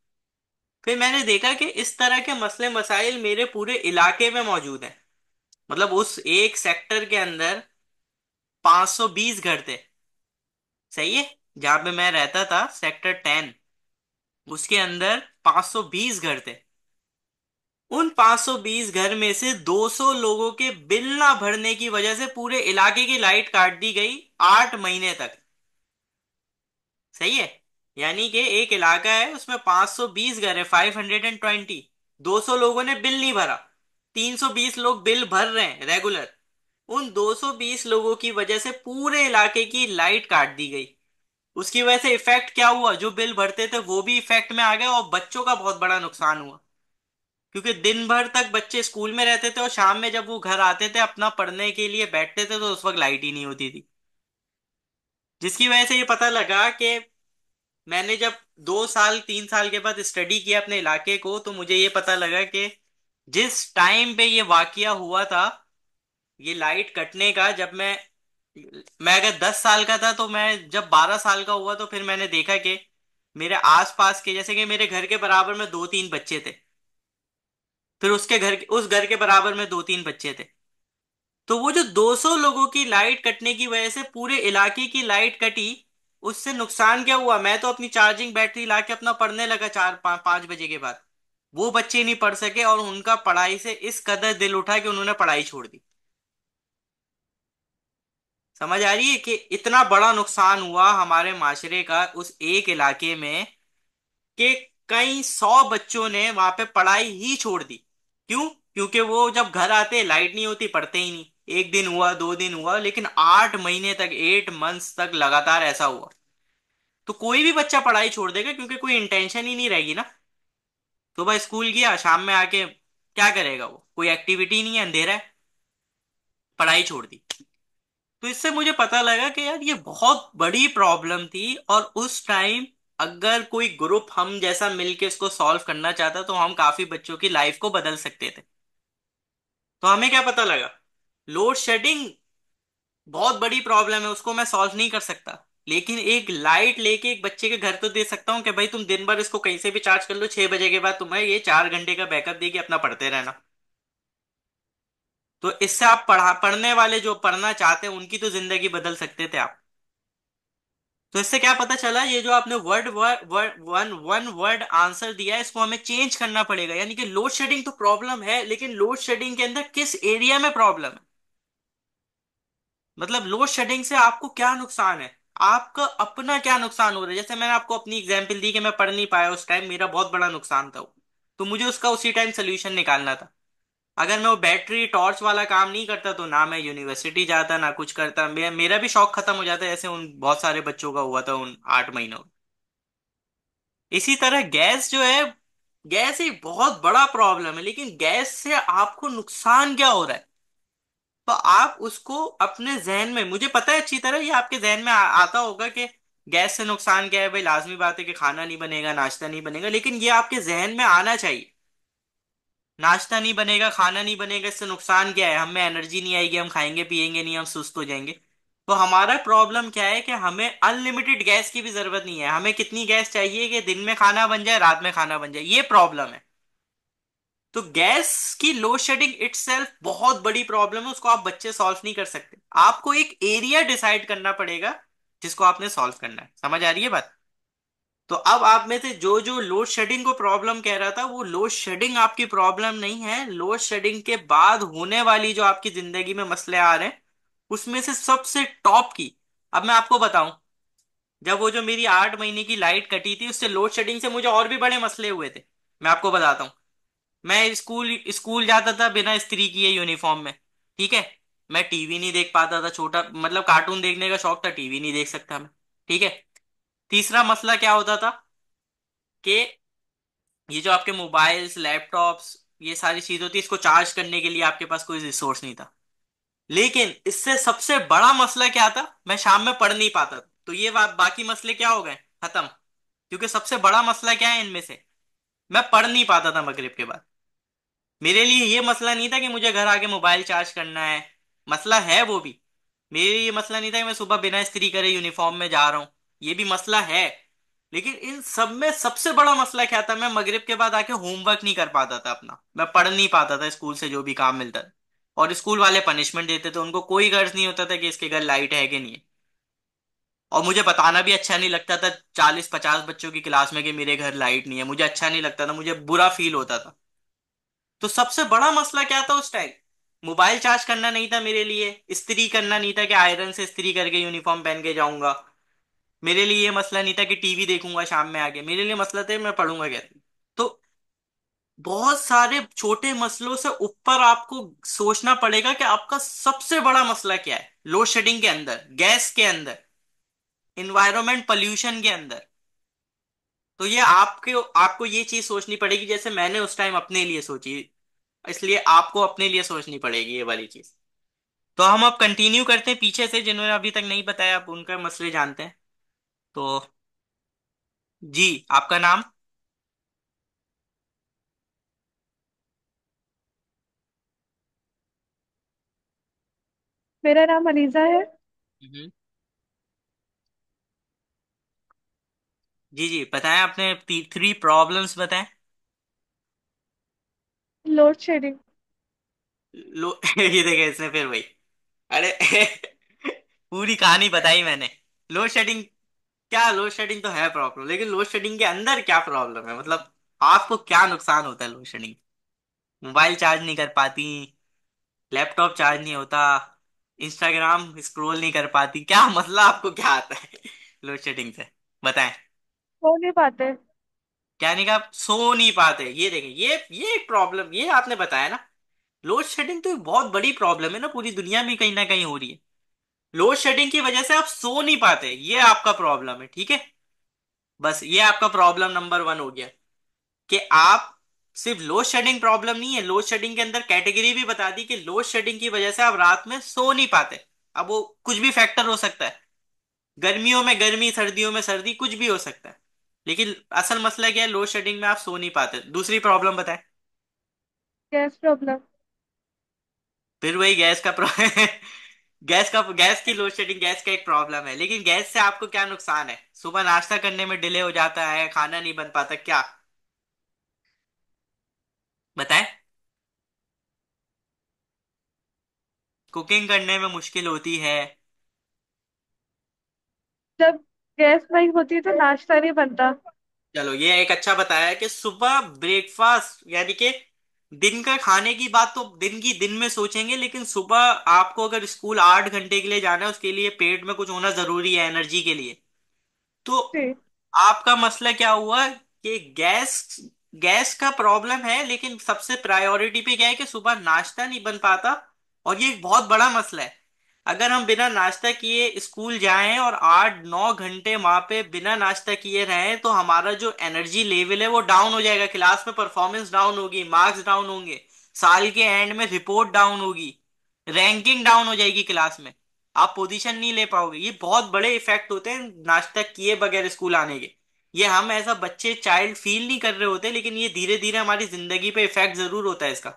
फिर मैंने देखा कि इस तरह के मसले मसाइल मेरे पूरे इलाके में मौजूद हैं मतलब उस एक सेक्टर के अंदर 520 घर थे सही है जहां पे मैं रहता था सेक्टर टेन उसके अंदर 520 घर थे उन 520 घर में से 200 लोगों के बिल ना भरने की वजह से पूरे इलाके की लाइट काट दी गई आठ महीने तक सही है यानी कि एक इलाका है उसमें 520 घर है 520 200 लोगों ने बिल नहीं भरा 320 लोग बिल भर रहे हैं रेगुलर उन 220 लोगों की वजह से पूरे इलाके की लाइट काट दी गई उसकी वजह से इफेक्ट क्या हुआ जो बिल भरते थे वो भी इफेक्ट में आ गए और बच्चों का बहुत बड़ा नुकसान हुआ क्योंकि दिन भर तक बच्चे स्कूल में रहते थे और शाम में जब वो घर आते थे अपना पढ़ने के लिए बैठते थे तो उस वक्त लाइट ही नहीं होती थी जिसकी वजह से ये पता लगा कि मैंने जब दो साल तीन साल के बाद स्टडी किया अपने इलाके को तो मुझे ये पता लगा कि जिस टाइम पे ये वाकया हुआ था ये लाइट कटने का जब मैं मैं अगर दस साल का था तो मैं जब बारह साल का हुआ तो फिर मैंने देखा कि मेरे आसपास के जैसे कि मेरे घर के बराबर में दो तीन बच्चे थे फिर उसके घर उस घर के बराबर में दो तीन बच्चे थे तो वो जो 200 लोगों की लाइट कटने की वजह से पूरे इलाके की लाइट कटी उससे नुकसान क्या हुआ मैं तो अपनी चार्जिंग बैटरी ला के अपना पढ़ने लगा चार पा, पांच बजे के बाद वो बच्चे नहीं पढ़ सके और उनका पढ़ाई से इस कदर दिल उठा कि उन्होंने पढ़ाई छोड़ दी समझ आ रही है कि इतना बड़ा नुकसान हुआ हमारे माशरे का उस एक इलाके में कि कई सौ बच्चों ने वहां पे पढ़ाई ही छोड़ दी क्यों क्योंकि वो जब घर आते लाइट नहीं होती पढ़ते ही नहीं एक दिन हुआ दो दिन हुआ लेकिन आठ महीने तक एट मंथ्स तक लगातार ऐसा हुआ तो कोई भी बच्चा पढ़ाई छोड़ देगा क्योंकि कोई इंटेंशन ही नहीं रहेगी ना सुबह तो स्कूल गया शाम में आके क्या करेगा वो कोई एक्टिविटी नहीं है अंधेरा है पढ़ाई छोड़ दी तो इससे मुझे पता लगा कि यार ये बहुत बड़ी प्रॉब्लम थी और उस टाइम अगर कोई ग्रुप हम जैसा मिलके इसको सॉल्व करना चाहता तो हम काफी बच्चों की लाइफ को बदल सकते थे तो हमें क्या पता लगा लोड शेडिंग बहुत बड़ी प्रॉब्लम है उसको मैं सॉल्व नहीं कर सकता लेकिन एक लाइट लेके एक बच्चे के घर तो दे सकता हूँ कि भाई तुम दिन भर इसको कहीं से भी चार्ज कर लो छह बजे के बाद तुम्हें ये चार घंटे का बैकअप देगी अपना पढ़ते रहना तो इससे आप पढ़ा पढ़ने वाले जो पढ़ना चाहते हैं उनकी तो जिंदगी बदल सकते थे आप तो इससे क्या पता चला ये जो आपने word word one one word answer दिया है इसको हमें चेंज करना पड़ेगा यानी कि लोड शेडिंग तो प्रॉब्लम है लेकिन लोड शेडिंग के अंदर किस एरिया में प्रॉब्लम है मतलब लोड शेडिंग से आपको क्या नुकसान है आपका अपना क्या नुकसान हो रहा है जैसे मैंने आपको अपनी एग्जाम्पल दी कि मैं पढ़ नहीं पाया उस टाइम मेरा बहुत बड़ा नुकसान था तो मुझे उसका उसी टाइम सोल्यूशन निकालना था अगर मैं वो बैटरी टॉर्च वाला काम नहीं करता तो ना मैं यूनिवर्सिटी जाता ना कुछ करता मे, मेरा भी शौक खत्म हो जाता ऐसे उन बहुत सारे बच्चों का हुआ था उन आठ महीनों में। इसी तरह गैस जो है गैस एक बहुत बड़ा प्रॉब्लम है लेकिन गैस से आपको नुकसान क्या हो रहा है तो आप उसको अपने जहन में मुझे पता है अच्छी तरह ये आपके जहन में आ, आता होगा कि गैस से नुकसान क्या है भाई लाजमी बात है कि खाना नहीं बनेगा नाश्ता नहीं बनेगा लेकिन ये आपके जहन में आना चाहिए नाश्ता नहीं बनेगा खाना नहीं बनेगा इससे नुकसान क्या है हमें एनर्जी नहीं आएगी हम खाएंगे पिएंगे नहीं हम सुस्त हो जाएंगे तो हमारा प्रॉब्लम क्या है कि हमें अनलिमिटेड गैस की भी जरूरत नहीं है हमें कितनी गैस चाहिए कि दिन में खाना बन जाए रात में खाना बन जाए ये प्रॉब्लम है तो गैस की लोड शेडिंग इट बहुत बड़ी प्रॉब्लम है उसको आप बच्चे सॉल्व नहीं कर सकते आपको एक एरिया डिसाइड करना पड़ेगा जिसको आपने सॉल्व करना है समझ आ रही है बात तो अब आप में से जो जो लोड शेडिंग को प्रॉब्लम कह रहा था वो लोड शेडिंग आपकी प्रॉब्लम नहीं है लोड शेडिंग के बाद होने वाली जो आपकी जिंदगी में मसले आ रहे हैं उसमें से सबसे टॉप की अब मैं आपको बताऊं जब वो जो मेरी आठ महीने की लाइट कटी थी उससे लोड शेडिंग से मुझे और भी बड़े मसले हुए थे मैं आपको बताता हूँ मैं स्कूल स्कूल जाता था बिना स्त्री किए यूनिफॉर्म में ठीक है मैं टीवी नहीं देख पाता था छोटा मतलब कार्टून देखने का शौक था टीवी नहीं देख सकता मैं ठीक है तीसरा मसला क्या होता था कि ये जो आपके मोबाइल्स लैपटॉप्स ये सारी चीज होती इसको चार्ज करने के लिए आपके पास कोई रिसोर्स नहीं था लेकिन इससे सबसे बड़ा मसला क्या था मैं शाम में पढ़ नहीं पाता तो ये बाकी मसले क्या हो गए खत्म क्योंकि सबसे बड़ा मसला क्या है इनमें से मैं पढ़ नहीं पाता था मगरिब के बाद मेरे लिए ये मसला नहीं था कि मुझे घर आके मोबाइल चार्ज करना है मसला है वो भी मेरे लिए मसला नहीं था कि मैं सुबह बिना इस्त्री करे यूनिफॉर्म में जा रहा हूँ ये भी मसला है लेकिन इन सब में सबसे बड़ा मसला क्या था मैं मगरिब के बाद आके होमवर्क नहीं कर पाता था अपना मैं पढ़ नहीं पाता था स्कूल से जो भी काम मिलता था और स्कूल वाले पनिशमेंट देते थे तो उनको कोई गर्ज नहीं होता था कि इसके घर लाइट है कि नहीं और मुझे बताना भी अच्छा नहीं लगता था चालीस पचास बच्चों की क्लास में कि मेरे घर लाइट नहीं है मुझे अच्छा नहीं लगता था मुझे बुरा फील होता था तो सबसे बड़ा मसला क्या था उस टाइम मोबाइल चार्ज करना नहीं था मेरे लिए इस्त्री करना नहीं था कि आयरन से इस्त्री करके यूनिफॉर्म पहन के जाऊंगा मेरे लिए ये मसला नहीं था कि टीवी देखूंगा शाम में आगे मेरे लिए मसला था मैं पढ़ूंगा कैसे तो बहुत सारे छोटे मसलों से ऊपर आपको सोचना पड़ेगा कि आपका सबसे बड़ा मसला क्या है लोड शेडिंग के अंदर गैस के अंदर इन्वायरमेंट पॉल्यूशन के अंदर तो ये आपके आपको ये चीज सोचनी पड़ेगी जैसे मैंने उस टाइम अपने लिए सोची इसलिए आपको अपने लिए सोचनी पड़ेगी ये वाली चीज तो हम अब कंटिन्यू करते हैं पीछे से जिन्होंने अभी तक नहीं बताया आप उनका मसले जानते हैं तो जी आपका नाम मेरा नाम अनीजा है हम्म। जी जी बताएं आपने थ्री प्रॉब्लम्स बताएं लोड शेडिंग लो ये देखे इसने फिर वही अरे पूरी कहानी बताई मैंने लोड शेडिंग क्या लोड शेडिंग तो है प्रॉब्लम लेकिन लोड शेडिंग के अंदर क्या प्रॉब्लम है मतलब आपको क्या नुकसान होता है लोड शेडिंग मोबाइल चार्ज नहीं कर पाती लैपटॉप चार्ज नहीं होता इंस्टाग्राम स्क्रॉल नहीं कर पाती क्या मतलब आपको क्या आता है लोड शेडिंग से बताएं सो नहीं पाते क्या नहीं कहा सो नहीं पाते ये देखें ये ये एक प्रॉब्लम ये आपने बताया ना लोड शेडिंग तो बहुत बड़ी प्रॉब्लम है ना पूरी दुनिया में कहीं ना कहीं हो रही है लोड शेडिंग की वजह से आप सो नहीं पाते ये आपका प्रॉब्लम है ठीक है बस ये आपका प्रॉब्लम नंबर वन हो गया कि आप सिर्फ लोड शेडिंग प्रॉब्लम नहीं है लोड शेडिंग के अंदर कैटेगरी भी बता दी कि लोड शेडिंग की वजह से आप रात में सो नहीं पाते अब वो कुछ भी फैक्टर हो सकता है गर्मियों में गर्मी सर्दियों में सर्दी कुछ भी हो सकता है लेकिन असल मसला क्या है लोड शेडिंग में आप सो नहीं पाते दूसरी प्रॉब्लम बताए गैस प्रॉब्लम फिर वही गैस का प्रॉब्लम गैस का गैस की लोड शेडिंग गैस का एक प्रॉब्लम है लेकिन गैस से आपको क्या नुकसान है सुबह नाश्ता करने में डिले हो जाता है खाना नहीं बन पाता क्या बताएं कुकिंग करने में मुश्किल होती है जब गैस नहीं होती तो नाश्ता नहीं बनता चलो ये एक अच्छा बताया कि सुबह ब्रेकफास्ट यानी कि दिन का खाने की बात तो दिन की दिन में सोचेंगे लेकिन सुबह आपको अगर स्कूल आठ घंटे के लिए जाना है उसके लिए पेट में कुछ होना जरूरी है एनर्जी के लिए तो आपका मसला क्या हुआ कि गैस गैस का प्रॉब्लम है लेकिन सबसे प्रायोरिटी पे क्या है कि सुबह नाश्ता नहीं बन पाता और ये एक बहुत बड़ा मसला है अगर हम बिना नाश्ता किए स्कूल जाएं और आठ नौ घंटे वहां पे बिना नाश्ता किए रहें तो हमारा जो एनर्जी लेवल है वो डाउन हो जाएगा क्लास में परफॉर्मेंस डाउन होगी मार्क्स डाउन होंगे साल के एंड में रिपोर्ट डाउन होगी रैंकिंग डाउन हो जाएगी क्लास में आप पोजीशन नहीं ले पाओगे ये बहुत बड़े इफेक्ट होते हैं नाश्ता किए बगैर स्कूल आने के ये हम ऐसा बच्चे चाइल्ड फील नहीं कर रहे होते लेकिन ये धीरे धीरे हमारी जिंदगी पे इफेक्ट जरूर होता है इसका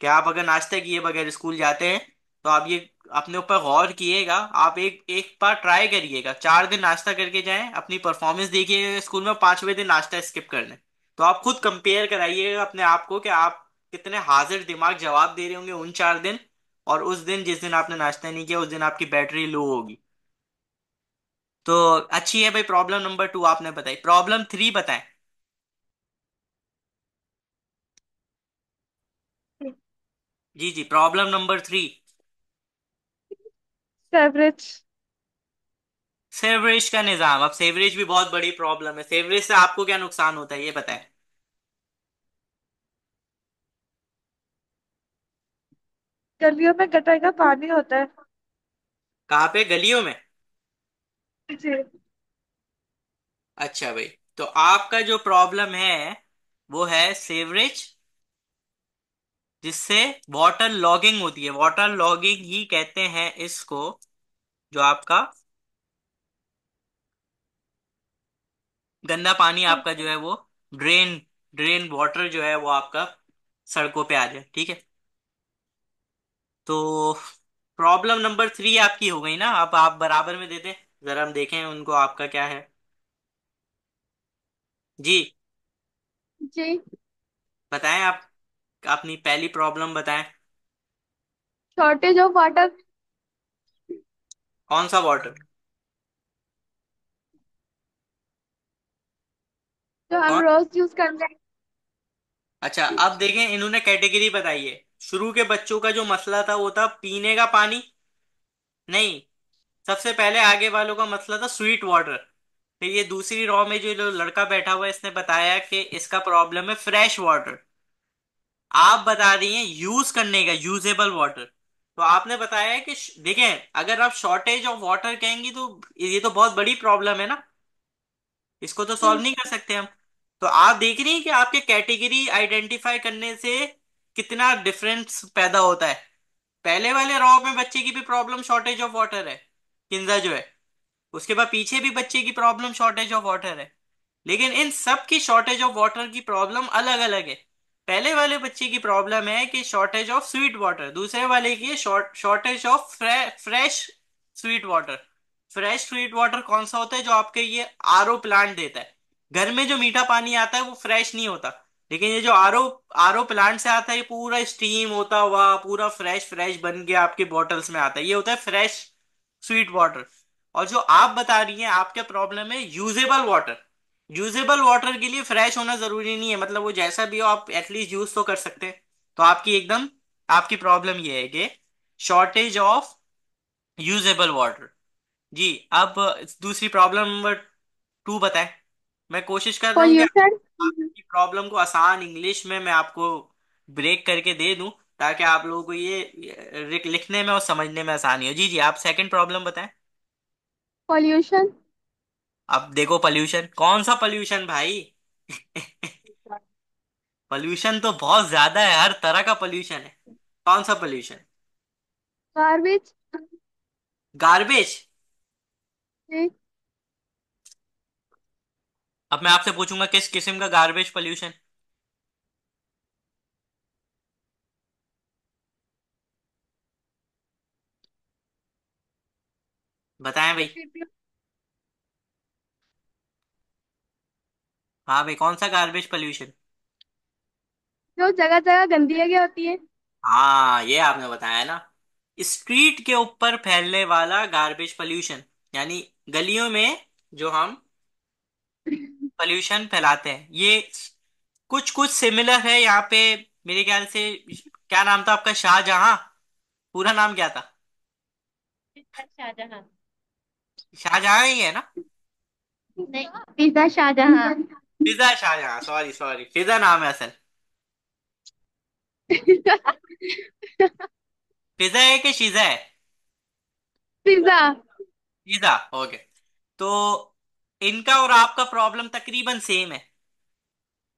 क्या आप अगर नाश्ता किए बगैर स्कूल जाते हैं तो आप ये अपने ऊपर गौर किएगा आप एक एक बार ट्राई करिएगा चार दिन नाश्ता करके जाएं अपनी परफॉर्मेंस देखिएगा स्कूल में पांचवें दिन नाश्ता स्किप कर लें तो आप खुद कंपेयर कराइएगा अपने आप को कि आप कितने हाजिर दिमाग जवाब दे रहे होंगे उन चार दिन और उस दिन जिस दिन आपने नाश्ता नहीं किया उस दिन आपकी बैटरी लो होगी तो अच्छी है भाई प्रॉब्लम नंबर टू आपने बताई प्रॉब्लम थ्री बताएं हम्म। जी जी problem number three sewerage sewerage का निजाम अब सेवरेज भी बहुत बड़ी प्रॉब्लम है सेवरेज से आपको क्या नुकसान होता है ये बताए गलियों में गटर का पानी होता है कहाँ पे गलियों में अच्छा भाई तो आपका जो प्रॉब्लम है वो है सेवरेज जिससे वाटर लॉगिंग होती है वाटर लॉगिंग ही कहते हैं इसको जो आपका गंदा पानी आपका जो है वो ड्रेन ड्रेन वाटर जो है वो आपका सड़कों पे आ जाए ठीक है तो प्रॉब्लम नंबर थ्री आपकी हो गई ना अब आप बराबर में देते जरा हम देखें उनको आपका क्या है जी जी बताएं आप अपनी पहली प्रॉब्लम बताएं शॉर्टेज ऑफ वाटर कौन सा वाटर तो हम कौन रोज यूज करते हैं अच्छा अब देखें इन्होंने कैटेगरी बताई है शुरू के बच्चों का जो मसला था वो था पीने का पानी नहीं सबसे पहले आगे वालों का मसला था स्वीट वाटर फिर ये दूसरी रॉ में जो लड़का बैठा हुआ है इसने बताया कि इसका प्रॉब्लम है फ्रेश वाटर आप बता रही हैं यूज करने का यूजेबल वाटर तो आपने बताया है कि देखें अगर आप शॉर्टेज ऑफ वाटर कहेंगी तो ये तो बहुत बड़ी प्रॉब्लम है ना इसको तो सॉल्व हम्म। नहीं कर सकते हम तो आप देख रही हैं कि आपके कैटेगरी आइडेंटिफाई करने से कितना डिफरेंस पैदा होता है पहले वाले रॉ में बच्चे की भी प्रॉब्लम शॉर्टेज ऑफ वाटर है किंजा जो है उसके बाद पीछे भी बच्चे की प्रॉब्लम शॉर्टेज ऑफ वाटर है लेकिन इन सब की शॉर्टेज ऑफ वाटर की प्रॉब्लम अलग अलग है पहले वाले बच्चे की प्रॉब्लम है कि शॉर्टेज ऑफ स्वीट वाटर दूसरे वाले की shortage of fresh sweet water fresh sweet water कौन सा होता है जो आपके ये आर प्लांट देता है घर में जो मीठा पानी आता है वो फ्रेश नहीं होता लेकिन ये जो आर ओ प्लांट से आता है ये पूरा स्टीम होता हुआ पूरा फ्रेश फ्रेश बन के आपके बॉटल्स में आता है ये होता है फ्रेश स्वीट वाटर और जो आप बता रही हैं आपके प्रॉब्लम है यूजेबल वाटर यूजेबल वाटर के लिए फ्रेश होना जरूरी नहीं है मतलब वो जैसा भी हो आप एटलीस्ट यूज तो कर सकते हैं तो आपकी एकदम आपकी प्रॉब्लम ये है कि शॉर्टेज ऑफ यूजेबल वाटर जी अब दूसरी प्रॉब्लम नंबर टू बताए मैं कोशिश कर रहा हूँ आपकी प्रॉब्लम को आसान इंग्लिश में मैं आपको ब्रेक करके दे दूं ताकि आप लोगों को ये ये, लिखने में और समझने में आसानी हो जी जी आप सेकंड प्रॉब्लम बताएं पॉल्यूशन अब देखो पॉल्यूशन कौन सा पॉल्यूशन भाई पॉल्यूशन तो बहुत ज्यादा है हर तरह का पॉल्यूशन है कौन सा पॉल्यूशन गार्बेज गार्बेज अब मैं आपसे पूछूंगा किस किस्म का गार्बेज पॉल्यूशन बताएं भाई हाँ भाई कौन सा गार्बेज पोल्यूशन जो जगह जगह गंदी जगह होती है हाँ ये आपने बताया ना स्ट्रीट के ऊपर फैलने वाला गार्बेज पोल्यूशन यानी गलियों में जो हम पोल्यूशन फैलाते हैं ये कुछ कुछ सिमिलर है यहाँ पे मेरे ख्याल से क्या नाम था आपका शाहजहां पूरा नाम क्या था शाहजहां शाहजहां ही है ना नहीं पिज्जा शाहजहां फिजा शाहजहां सॉरी सॉरी फिजा नाम है असल फिजा है कि शीजा है पिज्जा शीजा ओके तो इनका और आपका प्रॉब्लम तकरीबन सेम है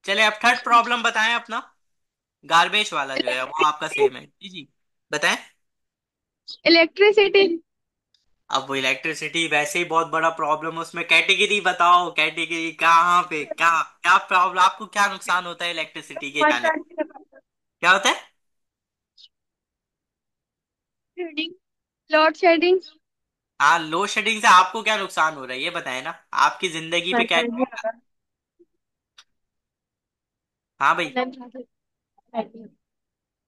चले अब थर्ड प्रॉब्लम बताएं अपना गार्बेज वाला जो है वो आपका सेम है जी जी बताएं इलेक्ट्रिसिटी अब वो इलेक्ट्रिसिटी वैसे ही बहुत बड़ा प्रॉब्लम है उसमें कैटेगरी बताओ कैटेगरी कहाँ पे क्या क्या प्रॉब्लम आपको क्या नुकसान होता है इलेक्ट्रिसिटी के जाने से? क्या होता है शेडिंग लोड हाँ लोड शेडिंग से आपको क्या नुकसान हो रहा है ये बताए ना आपकी जिंदगी पे क्या हाँ भाई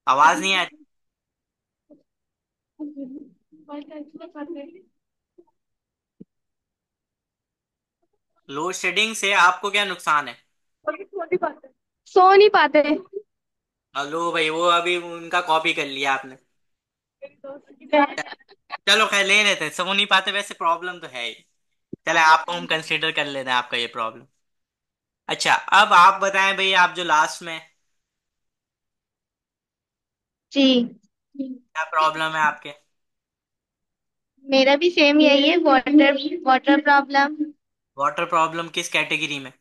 आवाज नहीं आ रही लोड शेडिंग से आपको क्या नुकसान है तो सो नहीं पाते हेलो भाई वो अभी उनका कॉपी कर लिया आपने चलो खैर ले लेते हैं सो नहीं पाते वैसे प्रॉब्लम तो है ही चले आपको हम कंसीडर कर लेते हैं आपका ये प्रॉब्लम अच्छा अब आप बताएं भाई आप जो लास्ट में जी क्या प्रॉब्लम है आपके मेरा भी सेम यही है water water problem water problem किस कैटेगरी में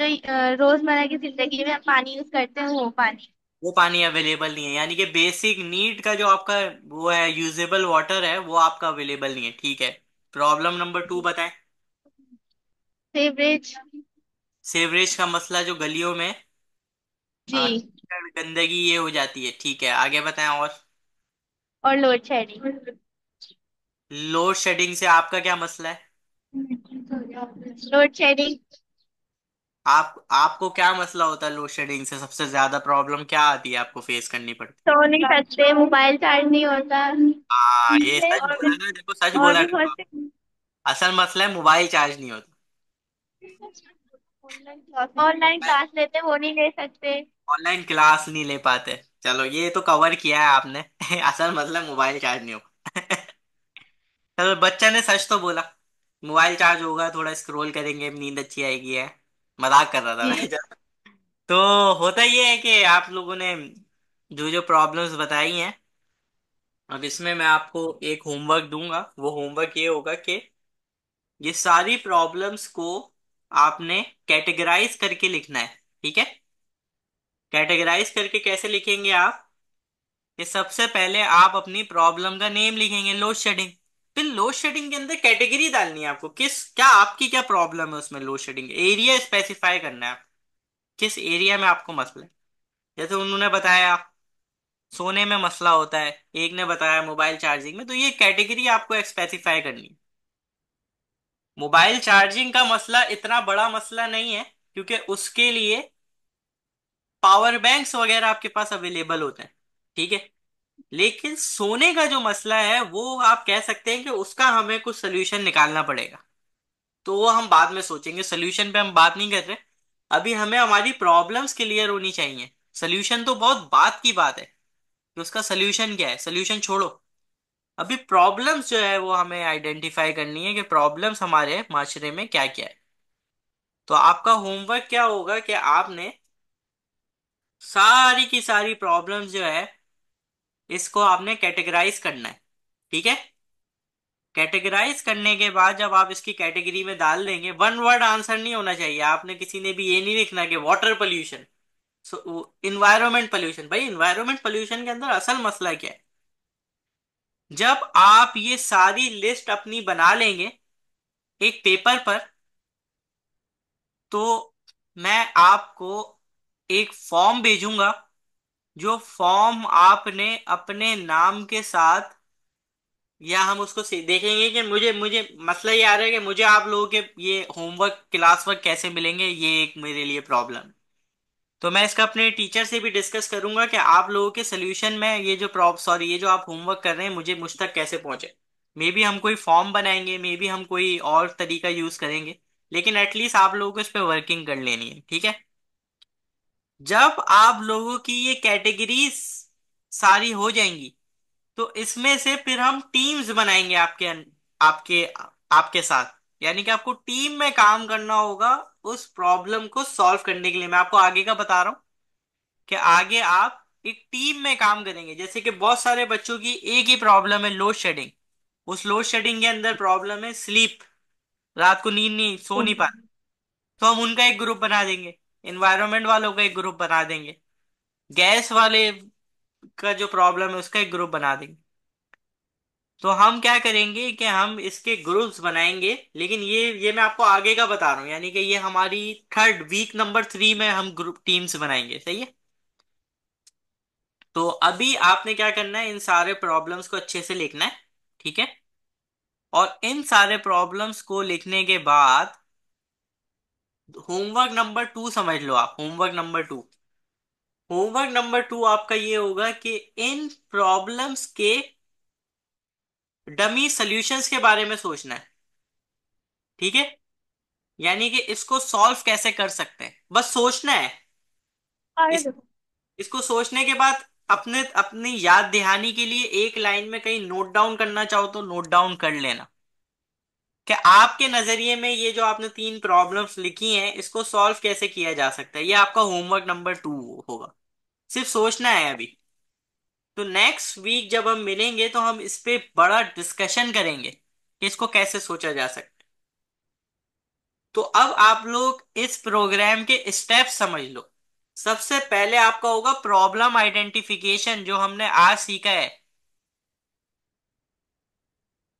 रोजमर्रा की जिंदगी में हम पानी यूज करते हैं वो पानी वो पानी अवेलेबल नहीं है यानी कि बेसिक नीड का जो आपका वो है यूजेबल वाटर है वो आपका अवेलेबल नहीं है ठीक है प्रॉब्लम नंबर टू बताएं सेवरेज सेवरेज का मसला जो गलियों में जी गंदगी ये हो जाती है ठीक है आगे बताएं और और लोड शेडिंग लोड शेडिंग से आपका क्या मसला है लोड शेडिंग आप आपको क्या मसला होता है लोड शेडिंग से सबसे ज्यादा प्रॉब्लम क्या आती है आपको फेस करनी पड़ती सो नहीं सकते मोबाइल चार्ज नहीं होता हाँ ये सच बोला ना देखो सच और बोला भी बहुत ना असल मसला है मोबाइल चार्ज नहीं होता ऑनलाइन क्लास ऑनलाइन क्लास लेते वो नहीं ले सकते ऑनलाइन क्लास नहीं ले पाते चलो ये तो कवर किया है आपने असल मसला मोबाइल चार्ज नहीं हो चलो बच्चा ने सच तो बोला मोबाइल चार्ज होगा थोड़ा स्क्रॉल करेंगे नींद अच्छी आएगी है मजाक कर रहा था मैं तो होता ये है कि आप लोगों ने जो जो प्रॉब्लम्स बताई हैं अब इसमें मैं आपको एक होमवर्क दूंगा वो होमवर्क ये होगा कि ये सारी प्रॉब्लम्स को आपने कैटेगराइज करके लिखना है ठीक है कैटेगराइज करके कैसे लिखेंगे आप ये सबसे पहले आप अपनी प्रॉब्लम का नेम लिखेंगे लोड शेडिंग फिर लोड शेडिंग के अंदर कैटेगरी डालनी है आपको किस क्या आपकी क्या प्रॉब्लम है उसमें लोड शेडिंग एरिया स्पेसिफाई करना है किस एरिया में आपको मसला है जैसे उन्होंने बताया सोने में मसला होता है एक ने बताया मोबाइल चार्जिंग में तो ये कैटेगरी आपको स्पेसिफाई करनी है मोबाइल चार्जिंग का मसला इतना बड़ा मसला नहीं है क्योंकि उसके लिए पावर बैंक्स वगैरह आपके पास अवेलेबल होते हैं ठीक है लेकिन सोने का जो मसला है वो आप कह सकते हैं कि उसका हमें कुछ सोल्यूशन निकालना पड़ेगा तो वो हम बाद में सोचेंगे सोल्यूशन पे हम बात नहीं कर रहे अभी हमें हमारी प्रॉब्लम्स क्लियर होनी चाहिए सोल्यूशन तो बहुत बात की बात है कि उसका सोल्यूशन क्या है सोल्यूशन छोड़ो अभी प्रॉब्लम्स जो है वो हमें आइडेंटिफाई करनी है कि प्रॉब्लम्स हमारे माशरे में क्या क्या है तो आपका होमवर्क क्या होगा कि आपने सारी की सारी प्रॉब्लम्स जो है इसको आपने कैटेगराइज करना है ठीक है कैटेगराइज करने के बाद जब आप इसकी कैटेगरी में डाल देंगे वन वर्ड आंसर नहीं होना चाहिए आपने किसी ने भी ये नहीं लिखना कि water pollution so environment pollution भाई इन्वायरमेंट पोल्यूशन के अंदर असल मसला क्या है जब आप ये सारी लिस्ट अपनी बना लेंगे एक पेपर पर तो मैं आपको एक फॉर्म भेजूंगा जो फॉर्म आपने अपने नाम के साथ या हम उसको देखेंगे कि मुझे मुझे मसला ये आ रहा है कि मुझे आप लोगों के ये होमवर्क क्लास वर्क कैसे मिलेंगे ये एक मेरे लिए प्रॉब्लम तो मैं इसका अपने टीचर से भी डिस्कस करूंगा कि आप लोगों के सोल्यूशन में ये जो प्रॉब सॉरी ये जो आप होमवर्क कर रहे हैं मुझे मुझ तक कैसे पहुंचे मे बी हम कोई फॉर्म बनाएंगे मे बी हम कोई और तरीका यूज करेंगे लेकिन एटलीस्ट आप लोगों को इस पर वर्किंग कर लेनी है ठीक है जब आप लोगों की ये कैटेगरी सारी हो जाएंगी तो इसमें से फिर हम टीम्स बनाएंगे आपके आपके आपके साथ यानी कि आपको टीम में काम करना होगा उस प्रॉब्लम को सॉल्व करने के लिए मैं आपको आगे का बता रहा हूं कि आगे आप एक टीम में काम करेंगे जैसे कि बहुत सारे बच्चों की एक ही प्रॉब्लम है लोड शेडिंग उस लोड शेडिंग के अंदर प्रॉब्लम है स्लीप रात को नींद नहीं सो नहीं हम्म। पाते तो हम उनका एक ग्रुप बना देंगे इन्वायरमेंट वालों का एक ग्रुप बना देंगे गैस वाले का जो प्रॉब्लम है उसका एक ग्रुप बना देंगे तो हम क्या करेंगे कि हम इसके ग्रुप्स बनाएंगे लेकिन ये ये मैं आपको आगे का बता रहा हूँ यानी कि ये हमारी थर्ड वीक नंबर थ्री में हम ग्रुप टीम्स बनाएंगे सही है तो अभी आपने क्या करना है इन सारे प्रॉब्लम्स को अच्छे से लिखना है ठीक है और इन सारे प्रॉब्लम्स को लिखने के बाद होमवर्क नंबर टू समझ लो आप homework number two homework number two आपका ये होगा कि इन प्रॉब्लम्स के डमी सॉल्यूशंस के बारे में सोचना है ठीक है यानी कि इसको सॉल्व कैसे कर सकते हैं बस सोचना है इस, इसको सोचने के बाद अपने अपनी याद दिहानी के लिए एक लाइन में कहीं नोट डाउन करना चाहो तो नोट डाउन कर लेना कि आपके नजरिए में ये जो आपने तीन प्रॉब्लम्स लिखी हैं इसको सॉल्व कैसे किया जा सकता है ये आपका होमवर्क नंबर टू होगा सिर्फ सोचना है अभी तो नेक्स्ट वीक जब हम मिलेंगे तो हम इस पे बड़ा डिस्कशन करेंगे कि इसको कैसे सोचा जा सकता है तो अब आप लोग इस प्रोग्राम के स्टेप समझ लो सबसे पहले आपका होगा प्रॉब्लम आइडेंटिफिकेशन जो हमने आज सीखा है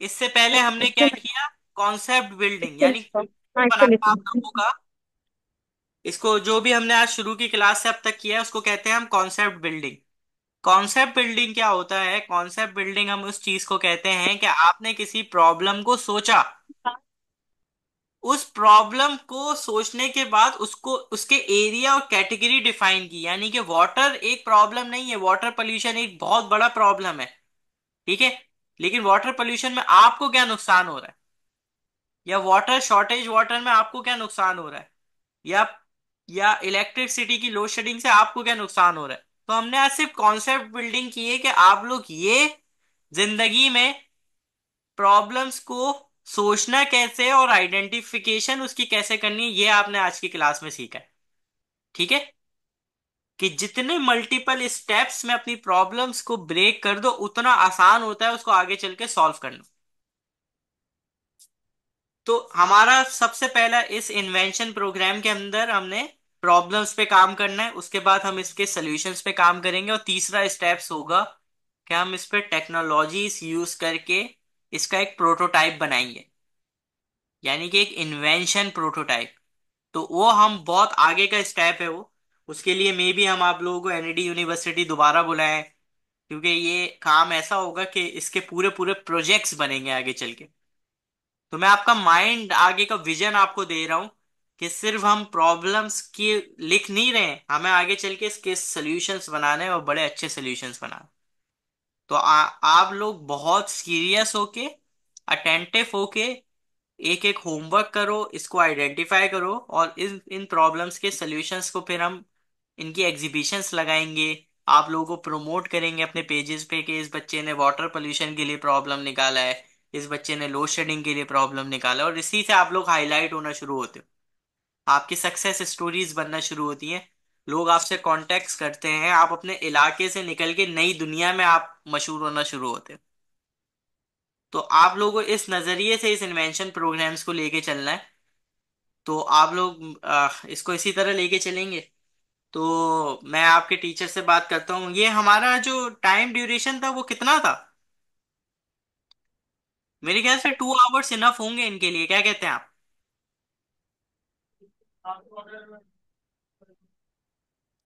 इससे पहले हमने क्या किया कॉन्सेप्ट बिल्डिंग यानी होगा इसको जो भी हमने आज शुरू की क्लास से अब तक किया है उसको कहते हैं हम कॉन्सेप्ट बिल्डिंग कॉन्सेप्ट बिल्डिंग क्या होता है कॉन्सेप्ट बिल्डिंग हम उस चीज को कहते हैं कि आपने किसी प्रॉब्लम को सोचा उस प्रॉब्लम को सोचने के बाद उसको उसके एरिया और कैटेगरी डिफाइन की यानी कि वाटर एक प्रॉब्लम नहीं है वाटर पोल्यूशन एक बहुत बड़ा प्रॉब्लम है ठीक है लेकिन वाटर पोल्यूशन में आपको क्या नुकसान हो रहा है या वाटर शॉर्टेज वाटर में आपको क्या नुकसान हो रहा है या या इलेक्ट्रिसिटी की लोड शेडिंग से आपको क्या नुकसान हो रहा है तो हमने आज सिर्फ कॉन्सेप्ट बिल्डिंग की है कि आप लोग ये जिंदगी में प्रॉब्लम्स को सोचना कैसे और आइडेंटिफिकेशन उसकी कैसे करनी है ये आपने आज की क्लास में सीखा है ठीक है कि जितने मल्टीपल स्टेप्स में अपनी प्रॉब्लम्स को ब्रेक कर दो उतना आसान होता है उसको आगे चल के सॉल्व करना तो हमारा सबसे पहला इस इन्वेंशन प्रोग्राम के अंदर हमने प्रॉब्लम्स पे काम करना है उसके बाद हम इसके सॉल्यूशंस पे काम करेंगे और तीसरा स्टेप्स होगा कि हम इस पर टेक्नोलॉजीज यूज करके इसका एक प्रोटोटाइप बनाएंगे यानी कि एक इन्वेंशन प्रोटोटाइप तो वो हम बहुत आगे का स्टेप है वो उसके लिए मे भी हम आप लोगों को एनईडी यूनिवर्सिटी e दोबारा बुलाएं क्योंकि ये काम ऐसा होगा कि इसके पूरे पूरे प्रोजेक्ट्स बनेंगे आगे चल के तो मैं आपका माइंड आगे का विजन आपको दे रहा हूं कि सिर्फ हम प्रॉब्लम्स की लिख नहीं रहे हमें आगे चल के इसके सोल्यूशंस बनाने और बड़े अच्छे सोल्यूशंस बनाने तो आ, आप लोग बहुत सीरियस होके अटेंटिव होके एक एक होमवर्क करो इसको आइडेंटिफाई करो और इन इन प्रॉब्लम्स के सोल्यूशंस को फिर हम इनकी एग्जीबिशंस लगाएंगे आप लोगों को प्रमोट करेंगे अपने पेजेस पे कि इस बच्चे ने वाटर पोल्यूशन के लिए प्रॉब्लम निकाला है इस बच्चे ने लोड शेडिंग के लिए प्रॉब्लम निकाला और इसी से आप लोग हाईलाइट होना शुरू होते हो आपकी सक्सेस स्टोरीज बनना शुरू होती हैं लोग आपसे कॉन्टेक्ट करते हैं आप अपने इलाके से निकल के नई दुनिया में आप मशहूर होना शुरू होते हो तो आप लोगों इस नज़रिए से इस इन्वेंशन प्रोग्राम्स को लेके चलना है तो आप लोग इसको इसी तरह लेके चलेंगे तो मैं आपके टीचर से बात करता हूँ ये हमारा जो टाइम ड्यूरेशन था वो कितना था मेरे ख्याल से टू आवर्स इनफ होंगे इनके लिए क्या कहते हैं आप